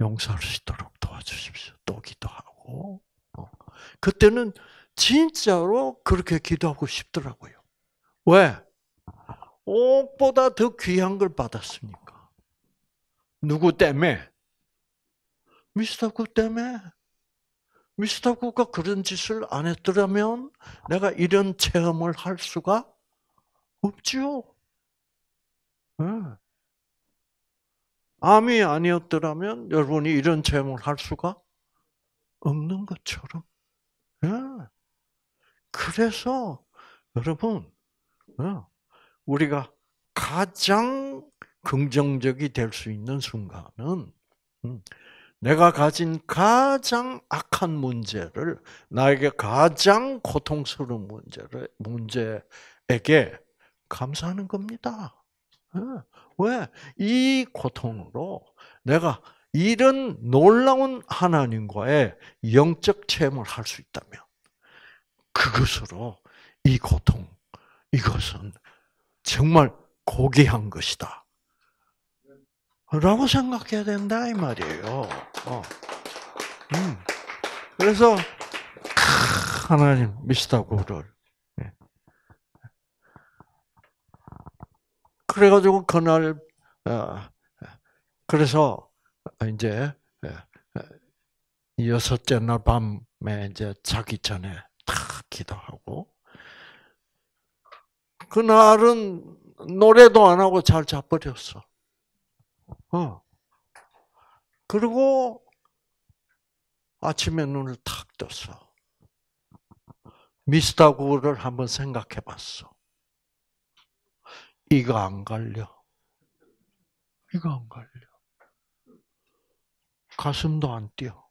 Speaker 1: 용서할 수 있도록 도와주십시오. 또 기도하고 어. 그때는 진짜로 그렇게 기도하고 싶더라고요. 왜? 옷보다 더 귀한 걸 받았으니까. 누구 때문에? 미스터 구 때문에. 미스터 구가 그런 짓을 안 했더라면 내가 이런 체험을 할 수가 없지 네. 암이 아니었더라면 여러분이 이런 체험을 할 수가 없는 것처럼. 네. 그래서 여러분, 어, 우리가 가장 긍정적이 될 수 있는 순간은 음, 내가 가진 가장 악한 문제를 나에게 가장 고통스러운 문제를 문제에게 감사하는 겁니다. 어, 왜? 이 고통으로 내가 이런 놀라운 하나님과의 영적 체험을 할 수 있다면 그것으로 이 고통, 이것은 정말 고귀한 것이다. 라고 생각해야 된다, 이 말이에요. 어. 음. 그래서, 하나님, 미스터고를. 예. 그래가지고, 그날, 어, 그래서, 이제, 어, 어, 여섯째 날 밤에 이제 자기 전에 탁 기도하고 그날은 노래도 안 하고 잘 자버렸어. 어. 그리고 아침에 눈을 탁 떴어. 미스터 구를 한번 생각해 봤어. 이거 안 갈려. 이거 안 갈려. 가슴도 안 뛰어.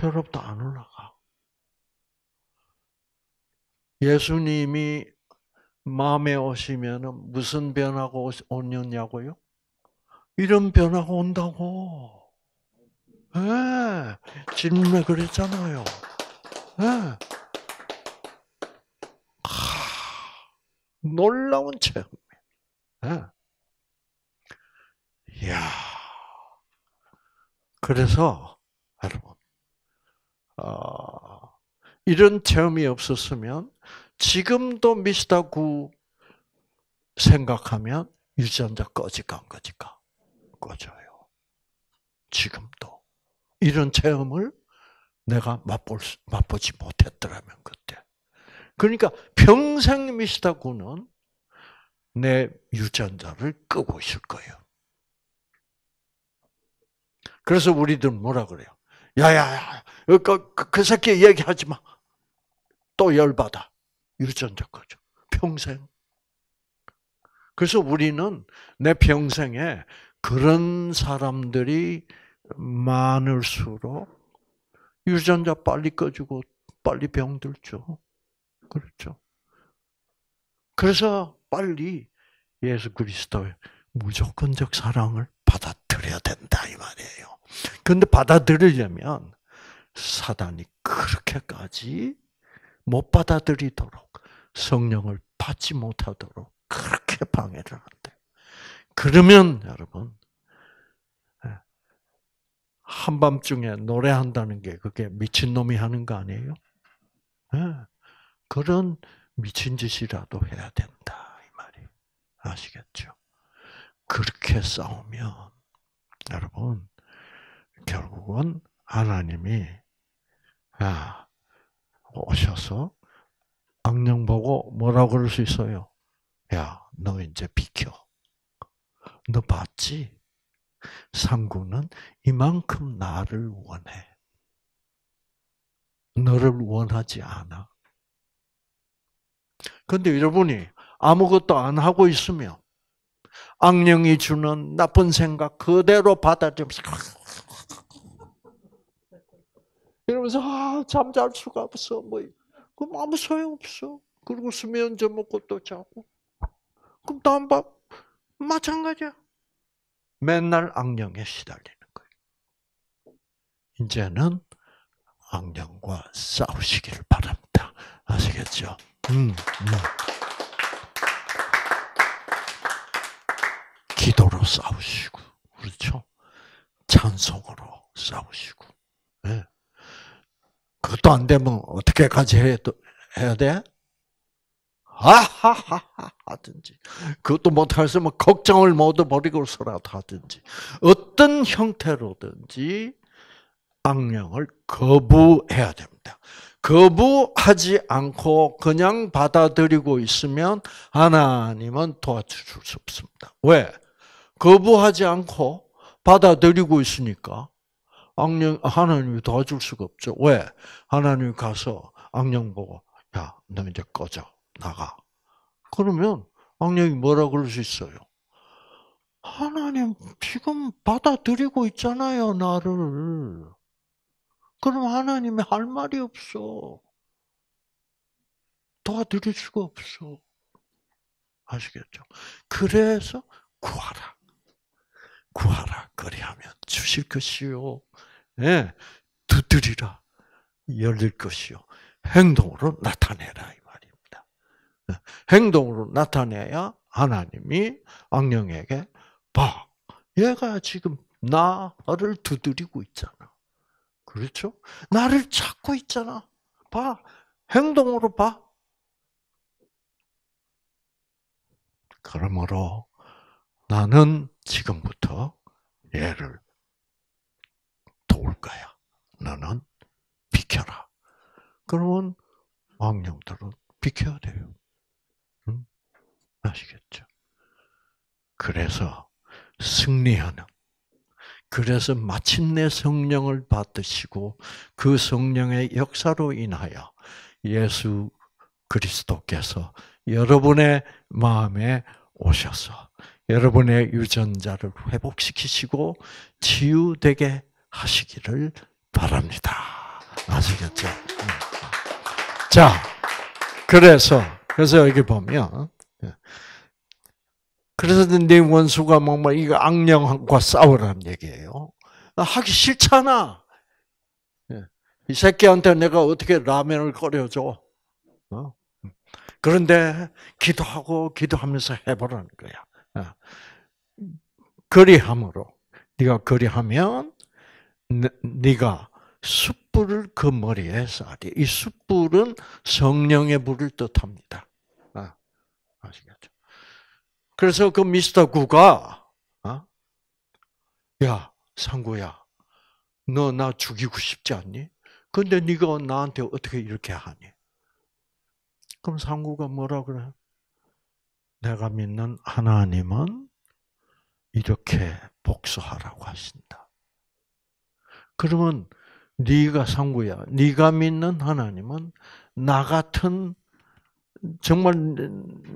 Speaker 1: 혈압도 안 올라가. 예수님이 마음에 오시면 무슨 변화가 오느냐고요? 이런 변화가 온다고. 예, 네, 질문에 그랬잖아요. 예. 네. 놀라운 체험. 예. 야 그래서, 여러분, 어, 이런 체험이 없었으면 지금도 미스다구 생각하면 유전자 꺼질까 안 꺼질까? 꺼져요. 지금도. 이런 체험을 내가 맛볼 수, 맛보지 못했더라면 그때. 그러니까 평생 미스터 구는 내 유전자를 끄고 있을 거예요. 그래서 우리들 뭐라 그래요? 야야야, 그, 그, 그 새끼 얘기하지 마. 또 열받아. 유전적 거죠. 평생. 그래서 우리는 내 평생에 그런 사람들이 많을수록 유전자 빨리 꺼지고 빨리 병들죠. 그렇죠. 그래서 빨리 예수 그리스도의 무조건적 사랑을 받아들여야 된다 이 말이에요. 그런데 받아들이려면 사단이 그렇게까지 못 받아들이도록 성령을 받지 못하도록 그렇게 방해를 한대. 그러면 여러분 예, 한밤중에 노래한다는 게 그게 미친놈이 하는 거 아니에요? 예, 그런 미친 짓이라도 해야 된다 이 말이 아시겠죠? 그렇게 싸우면 여러분 결국은 하나님이 아 오셔서 악령 보고 뭐라고 그럴 수 있어요? 야, 너 이제 비켜. 너 봤지? 상구는 이만큼 나를 원해. 너를 원하지 않아. 근데 여러분이 아무것도 안 하고 있으면 악령이 주는 나쁜 생각 그대로 받아들면서 이러면서 아, 잠잘 수가 없어. 뭐 그럼 아무 소용 없어. 그리고 수면제 먹고 또 자고. 그럼 다음 밤 마찬가지야. 맨날 악령에 시달리는 거예요. 이제는 악령과 싸우시기를 바랍니다. 아시겠죠? 음, 음. 기도로 싸우시고, 그렇죠? 찬송으로 싸우시고, 네. 그것도 안 되면 어떻게까지 해야, 해야 돼? 아하하하 하든지 그것도 못하시면 걱정을 모두 버리고서라도 하든지 어떤 형태로든지 악령을 거부해야 됩니다. 거부하지 않고 그냥 받아들이고 있으면 하나님은 도와줄 수 없습니다. 왜? 거부하지 않고 받아들이고 있으니까 악령 하나님이 도와줄 수가 없죠. 왜? 하나님이 가서 악령 보고 야, 너 이제 꺼져 나가. 그러면 악령이 뭐라 그럴 수 있어요? 하나님 지금 받아들이고 있잖아요 나를. 그럼 하나님이 할 말이 없어. 도와드릴 수가 없어. 아시겠죠? 그래서 구하라. 구하라. 그리하면 주실 것이요. 예, 두드리라. 열릴 것이요. 행동으로 나타내라. 이 말입니다. 예, 행동으로 나타내야 하나님이 악령에게 봐. 얘가 지금 나를 두드리고 있잖아. 그렇죠? 나를 찾고 있잖아. 봐. 행동으로 봐. 그러므로 나는 지금부터 얘를 올 거야. 너는 비켜라. 그러면 악령들은 비켜야 돼요. 응? 아시겠죠? 그래서 승리하는 그래서 마침내 성령을 받으시고 그 성령의 역사로 인하여 예수 그리스도께서 여러분의 마음에 오셔서 여러분의 유전자를 회복시키시고 치유되게 하시기를 바랍니다. 아시겠죠? 자, 그래서, 그래서 여기 보면, 예. 그래서 네 원수가 뭔가 이거 악령과 싸우라는 얘기예요. 하기 싫잖아. 예. 이 새끼한테 내가 어떻게 라면을 끓여줘? 어? 그런데 기도하고 기도하면서 해보라는 거야. 예. 그리함으로 네가 그리하면 네, 네가 숯불을 그 머리에 쌓으이 숯불은 성령의 불을 뜻합니다. 아, 아시겠죠? 그래서 그 미스터 구가 어? 야 상구야 너 나 죽이고 싶지 않니? 근데 네가 나한테 어떻게 이렇게 하니? 그럼 상구가 뭐라 그래? 내가 믿는 하나님은 이렇게 복수하라고 하신다. 그러면 네가 상구야. 네가 믿는 하나님은 나 같은 정말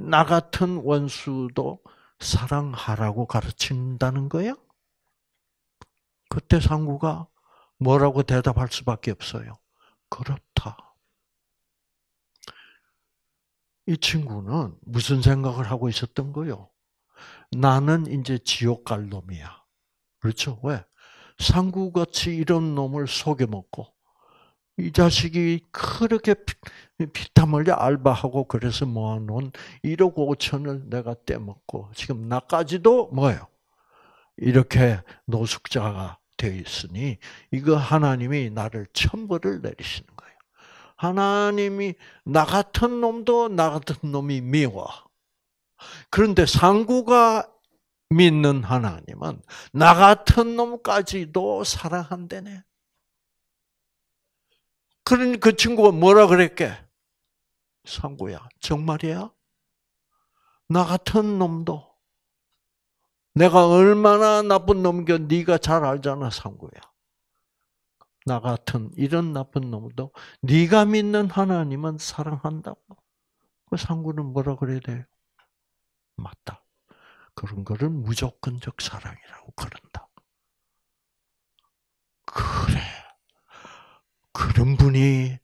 Speaker 1: 나 같은 원수도 사랑하라고 가르친다는 거야? 그때 상구가 뭐라고 대답할 수밖에 없어요. 그렇다. 이 친구는 무슨 생각을 하고 있었던 거요? 나는 이제 지옥 갈 놈이야. 그렇죠? 왜? 상구같이 이런 놈을 속여먹고 이 자식이 그렇게 비타멀리 알바하고 그래서 모아놓은 1억 5천을 내가 떼먹고 지금 나까지도 뭐예요? 이렇게 노숙자가 되어 있으니 이거 하나님이 나를 천벌을 내리시는 거예요. 하나님이 나 같은 놈도 나 같은 놈이 미워. 그런데 상구가 믿는 하나님은 나 같은 놈까지도 사랑한대네 그러니 그 친구가 뭐라 그랬게? 상구야, 정말이야? 나 같은 놈도 내가 얼마나 나쁜 놈겨 네가 잘 알잖아, 상구야. 나 같은 이런 나쁜 놈도 네가 믿는 하나님은 사랑한다고. 그 상구는 뭐라 그래야 돼요? 맞다. 그런 거를 무조건적 사랑이라고 그런다. 그래. 그런 분이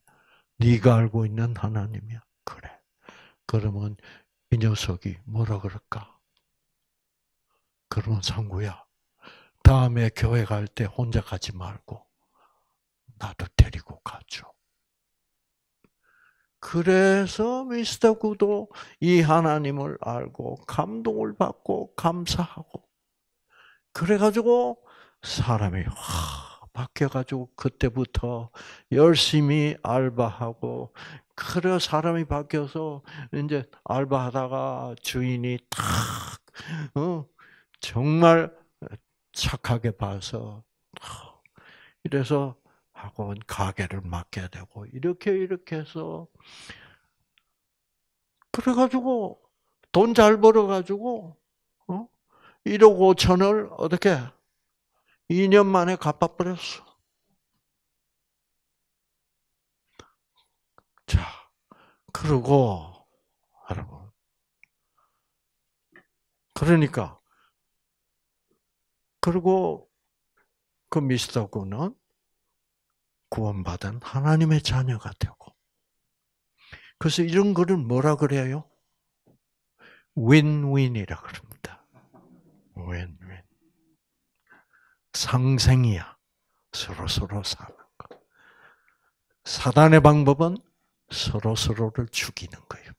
Speaker 1: 네가 알고 있는 하나님이야. 그래. 그러면 이 녀석이 뭐라 그럴까? 그러면 상구야. 다음에 교회 갈 때 혼자 가지 말고 나도 데리고 가죠. 그래서 미스터 구도 이 하나님을 알고 감동을 받고 감사하고 그래가지고 사람이 확 바뀌어가지고 그때부터 열심히 알바하고 그래 사람이 바뀌어서 이제 알바하다가 주인이 탁 어, 정말 착하게 봐서 어, 이래서 하고 가게를 맡게 되고 이렇게 이렇게 해서 그래가지고 돈 잘 벌어가지고 어? 1억 5천을 어떻게 2년 만에 갚아버렸어. 자, 그리고 여러분 그러니까 그리고 그 미스터 군은 구원받은 하나님의 자녀가 되고. 그래서 이런 거를 뭐라 그래요? 윈윈이라 그럽니다. 윈윈. 상생이야. 서로서로 사는 거. 사단의 방법은 서로서로를 죽이는 거예요.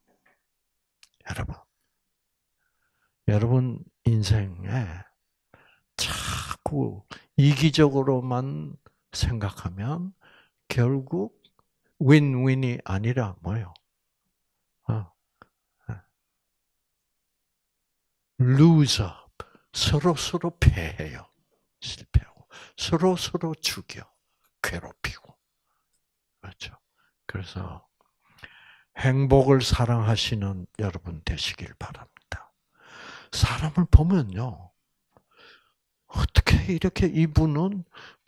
Speaker 1: 여러분. 여러분 인생에 자꾸 이기적으로만 생각하면 결국 윈윈이 아니라 뭐요? 루저 어, 어. 서로 서로 패해요. 실패하고 서로 서로 죽여 괴롭히고 그렇죠. 그래서 행복을 사랑하시는 여러분 되시길 바랍니다. 사람을 보면요. 어떻게 이렇게 이분은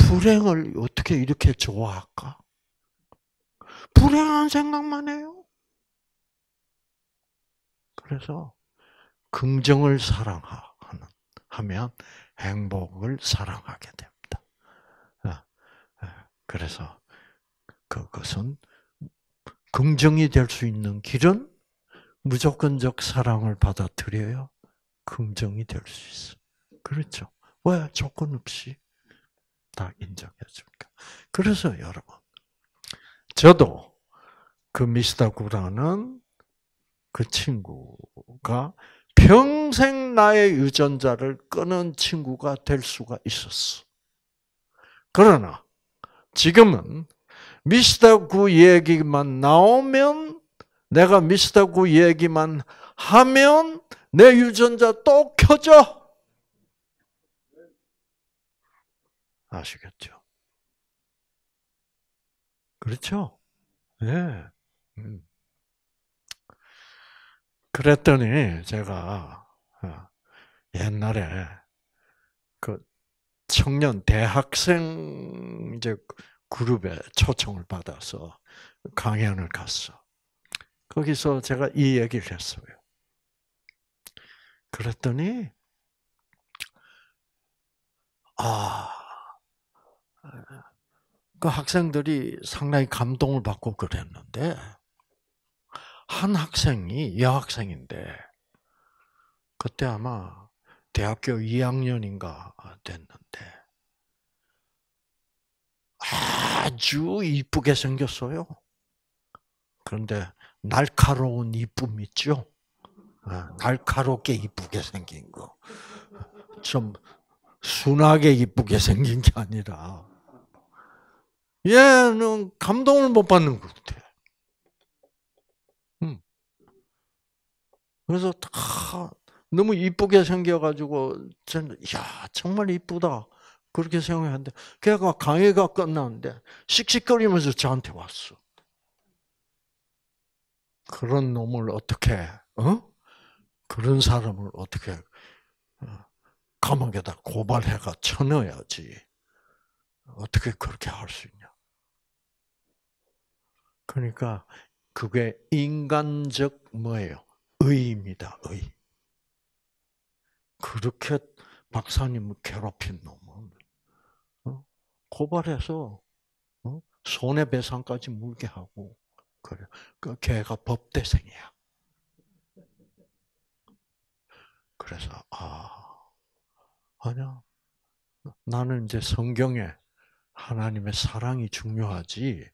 Speaker 1: 불행을 어떻게 이렇게 좋아할까? 불행한 생각만 해요. 그래서 긍정을 사랑하는 하면 행복을 사랑하게 됩니다. 아, 아, 그래서 그것은 긍정이 될 수 있는 길은 무조건적 사랑을 받아들여야 긍정이 될 수 있어. 그렇죠. 왜 조건 없이 다 인정했으니까. 그래서 여러분, 저도 그 미스터 구라는 그 친구가 평생 나의 유전자를 끊은 친구가 될 수가 있었어. 그러나 지금은 미스터 구 얘기만 나오면 내가 미스터 구 얘기만 하면 내 유전자 또 켜져. 아시겠죠? 그렇죠? 예. 음. 그랬더니 제가 어, 옛날에 그 청년 대학생 이제 그룹에 초청을 받아서 강연을 갔어. 거기서 제가 이 얘기를 했어요. 그랬더니 아그 학생들이 상당히 감동을 받고 그랬는데 한 학생이 여학생인데 그때 아마 대학교 2학년인가 됐는데 아주 이쁘게 생겼어요. 그런데 날카로운 이쁨 있죠? 예, 날카롭게 이쁘게 생긴 거. 좀 순하게 이쁘게 생긴 게 아니라 얘는 감동을 못 받는 것 같아. 음. 그래서 다 너무 이쁘게 생겨가지고 저는 야 정말 이쁘다 그렇게 생각했는데 걔가 강의가 끝났는데 씩씩거리면서 저한테 왔어. 그런 놈을 어떻게 어? 그런 사람을 어떻게 어, 감옥에다 고발해가 쳐넣어야지. 어떻게 그렇게 할 수 있냐. 그러니까 그게 인간적 뭐예요? 의입니다. 의. 그렇게 박사님을 괴롭힌 놈을 어? 고발해서 어? 손해배상까지 물게 하고 그래. 그 걔가 법대생이야. 그래서 아 아니야 나는 이제 성경에 하나님의 사랑이 중요하지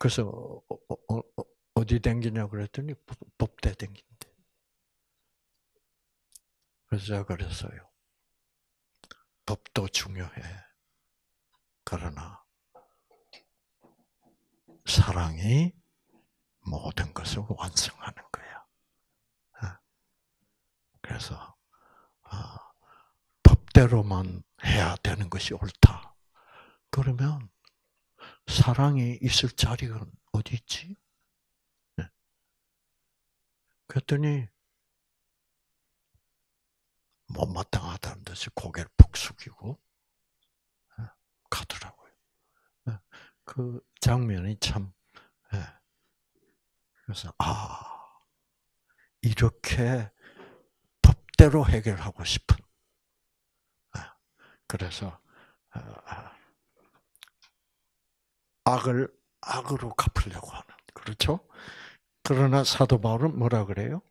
Speaker 1: 그래서 어, 어, 어, 어디 댕기냐 그랬더니 법대 댕긴대. 그래서 제가 그랬어요. 법도 중요해. 그러나 사랑이 모든 것을 완성하는 거야. 아, 그래서 아, 법대로만 해야 되는 것이 옳다. 그러면 사랑이 있을 자리가 어디 있지? 네. 그랬더니 못마땅하다는 듯이 고개를 푹 숙이고 네, 가더라고요. 네, 그 장면이 참 그래서 아 이렇게 법대로 해결하고 싶은 그래서 아, 아, 악을 악으로 갚으려고 하는. 그렇죠? 그러나 사도 바울은 뭐라 그래요?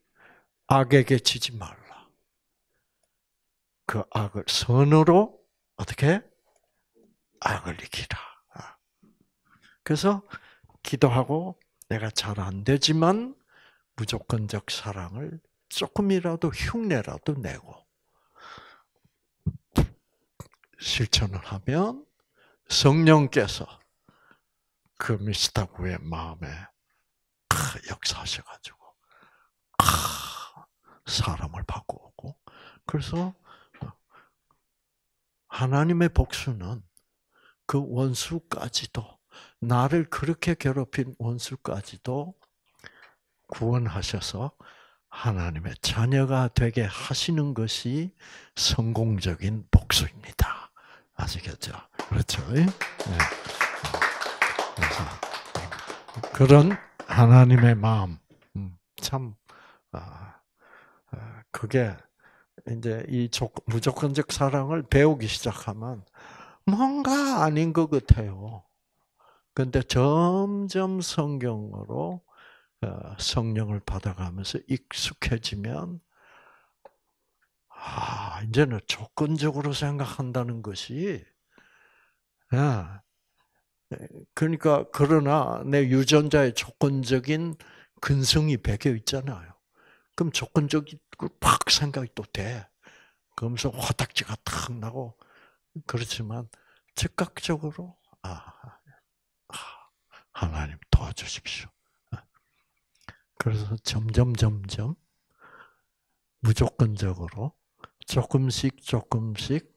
Speaker 1: 악에게 지지 말라. 그 악을 선으로 어떻게? 악을 이기라. 그래서 기도하고 내가 잘 안 되지만 무조건적 사랑을 조금이라도 흉내라도 내고 실천을 하면 성령께서 그미스터구의 마음에 역사하셔가지고 사람을 바꾸고 그래서 하나님의 복수는 그 원수까지도 나를 그렇게 괴롭힌 원수까지도 구원하셔서 하나님의 자녀가 되게 하시는 것이 성공적인 복수입니다. 아시겠죠? 그렇죠? 예. 네. 그런 하나님의 마음 음, 참 아, 아, 그게 이제 이 무조건적 사랑을 배우기 시작하면 뭔가 아닌 것 같아요. 근데 점점 성경으로 어, 성령을 받아가면서 익숙해지면 아 이제는 조건적으로 생각한다는 것이 아, 그러니까 그러나 내 유전자의 조건적인 근성이 배겨 있잖아요. 그럼 조건적으팍 생각이 또 돼. 그러면서 화딱지가 탁 나고 그렇지만 즉각적으로 아, 아 하나님 도와주십시오. 그래서 점점 점점 무조건적으로 조금씩 조금씩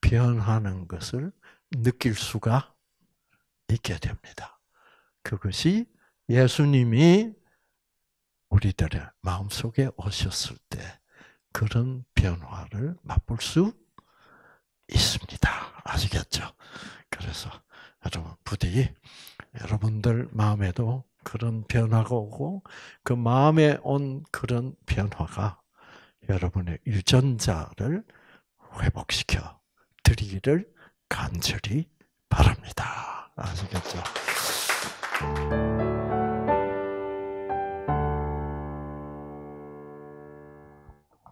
Speaker 1: 변하는 것을 느낄 수가 있게 됩니다. 그것이 예수님이 우리들의 마음속에 오셨을 때 그런 변화를 맛볼 수 있습니다. 아시겠죠? 그래서 여러분 부디 여러분들 마음에도 그런 변화가 오고 그 마음에 온 그런 변화가 여러분의 유전자를 회복시켜 드리기를 간절히 바랍니다. 아시겠죠?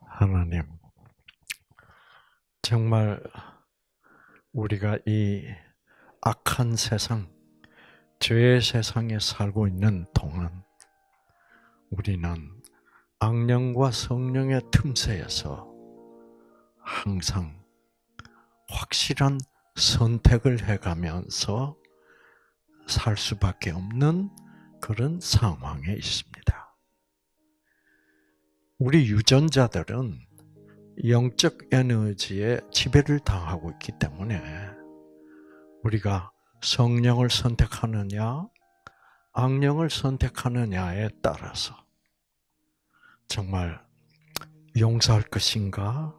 Speaker 1: 하나님, 정말 우리가 이 악한 세상, 죄의 세상에 살고 있는 동안 우리는 악령과 성령의 틈새에서 항상 확실한 선택을 해가면서 살 수밖에 없는 그런 상황에 있습니다. 우리 유전자들은 영적 에너지에 지배를 당하고 있기 때문에 우리가 성령을 선택하느냐, 악령을 선택하느냐에 따라서 정말 용서할 것인가,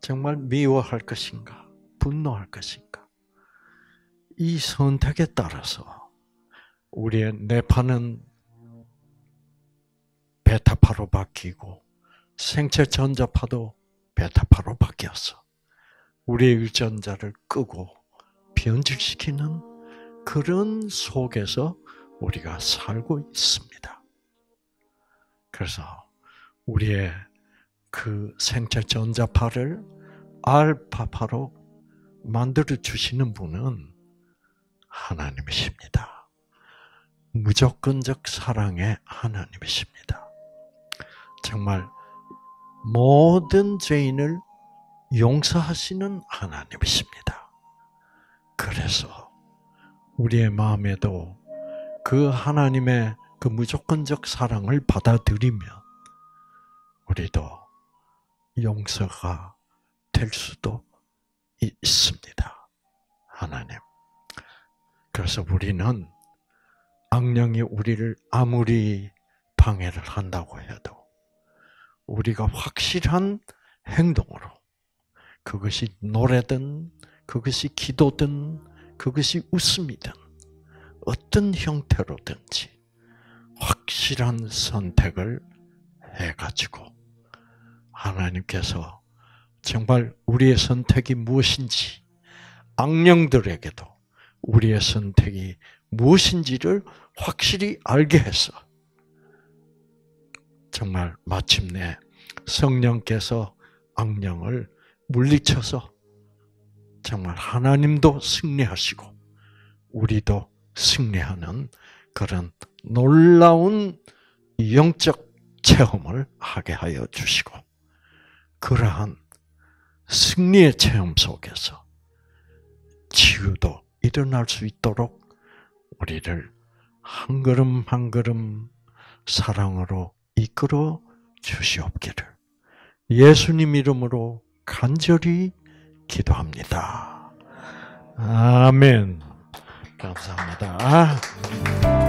Speaker 1: 정말 미워할 것인가, 분노할 것인가, 이 선택에 따라서 우리의 뇌파는 베타파로 바뀌고 생체 전자파도 베타파로 바뀌어서 우리의 유전자를 끄고 변질시키는 그런 속에서 우리가 살고 있습니다. 그래서 우리의 그 생체 전자파를 알파파로 만들어 주시는 분은 하나님이십니다. 무조건적 사랑의 하나님이십니다. 정말 모든 죄인을 용서하시는 하나님이십니다. 그래서 우리의 마음에도 그 하나님의 그 무조건적 사랑을 받아들이면 우리도 용서가 될 수도 있습니다. 하나님. 그래서 우리는 악령이 우리를 아무리 방해를 한다고 해도 우리가 확실한 행동으로 그것이 노래든 그것이 기도든 그것이 웃음이든 어떤 형태로든지 확실한 선택을 해가지고 하나님께서 정말 우리의 선택이 무엇인지 악령들에게도 우리의 선택이 무엇인지를 확실히 알게 해서 정말 마침내 성령께서 악령을 물리쳐서 정말 하나님도 승리하시고 우리도 승리하는 그런 놀라운 영적 체험을 하게 하여 주시고 그러한 승리의 체험 속에서 치유도 일어날 수 있도록 우리를 한 걸음 한 걸음 사랑으로 이끌어 주시옵기를 예수님 이름으로 간절히 기도합니다. 아멘. 감사합니다.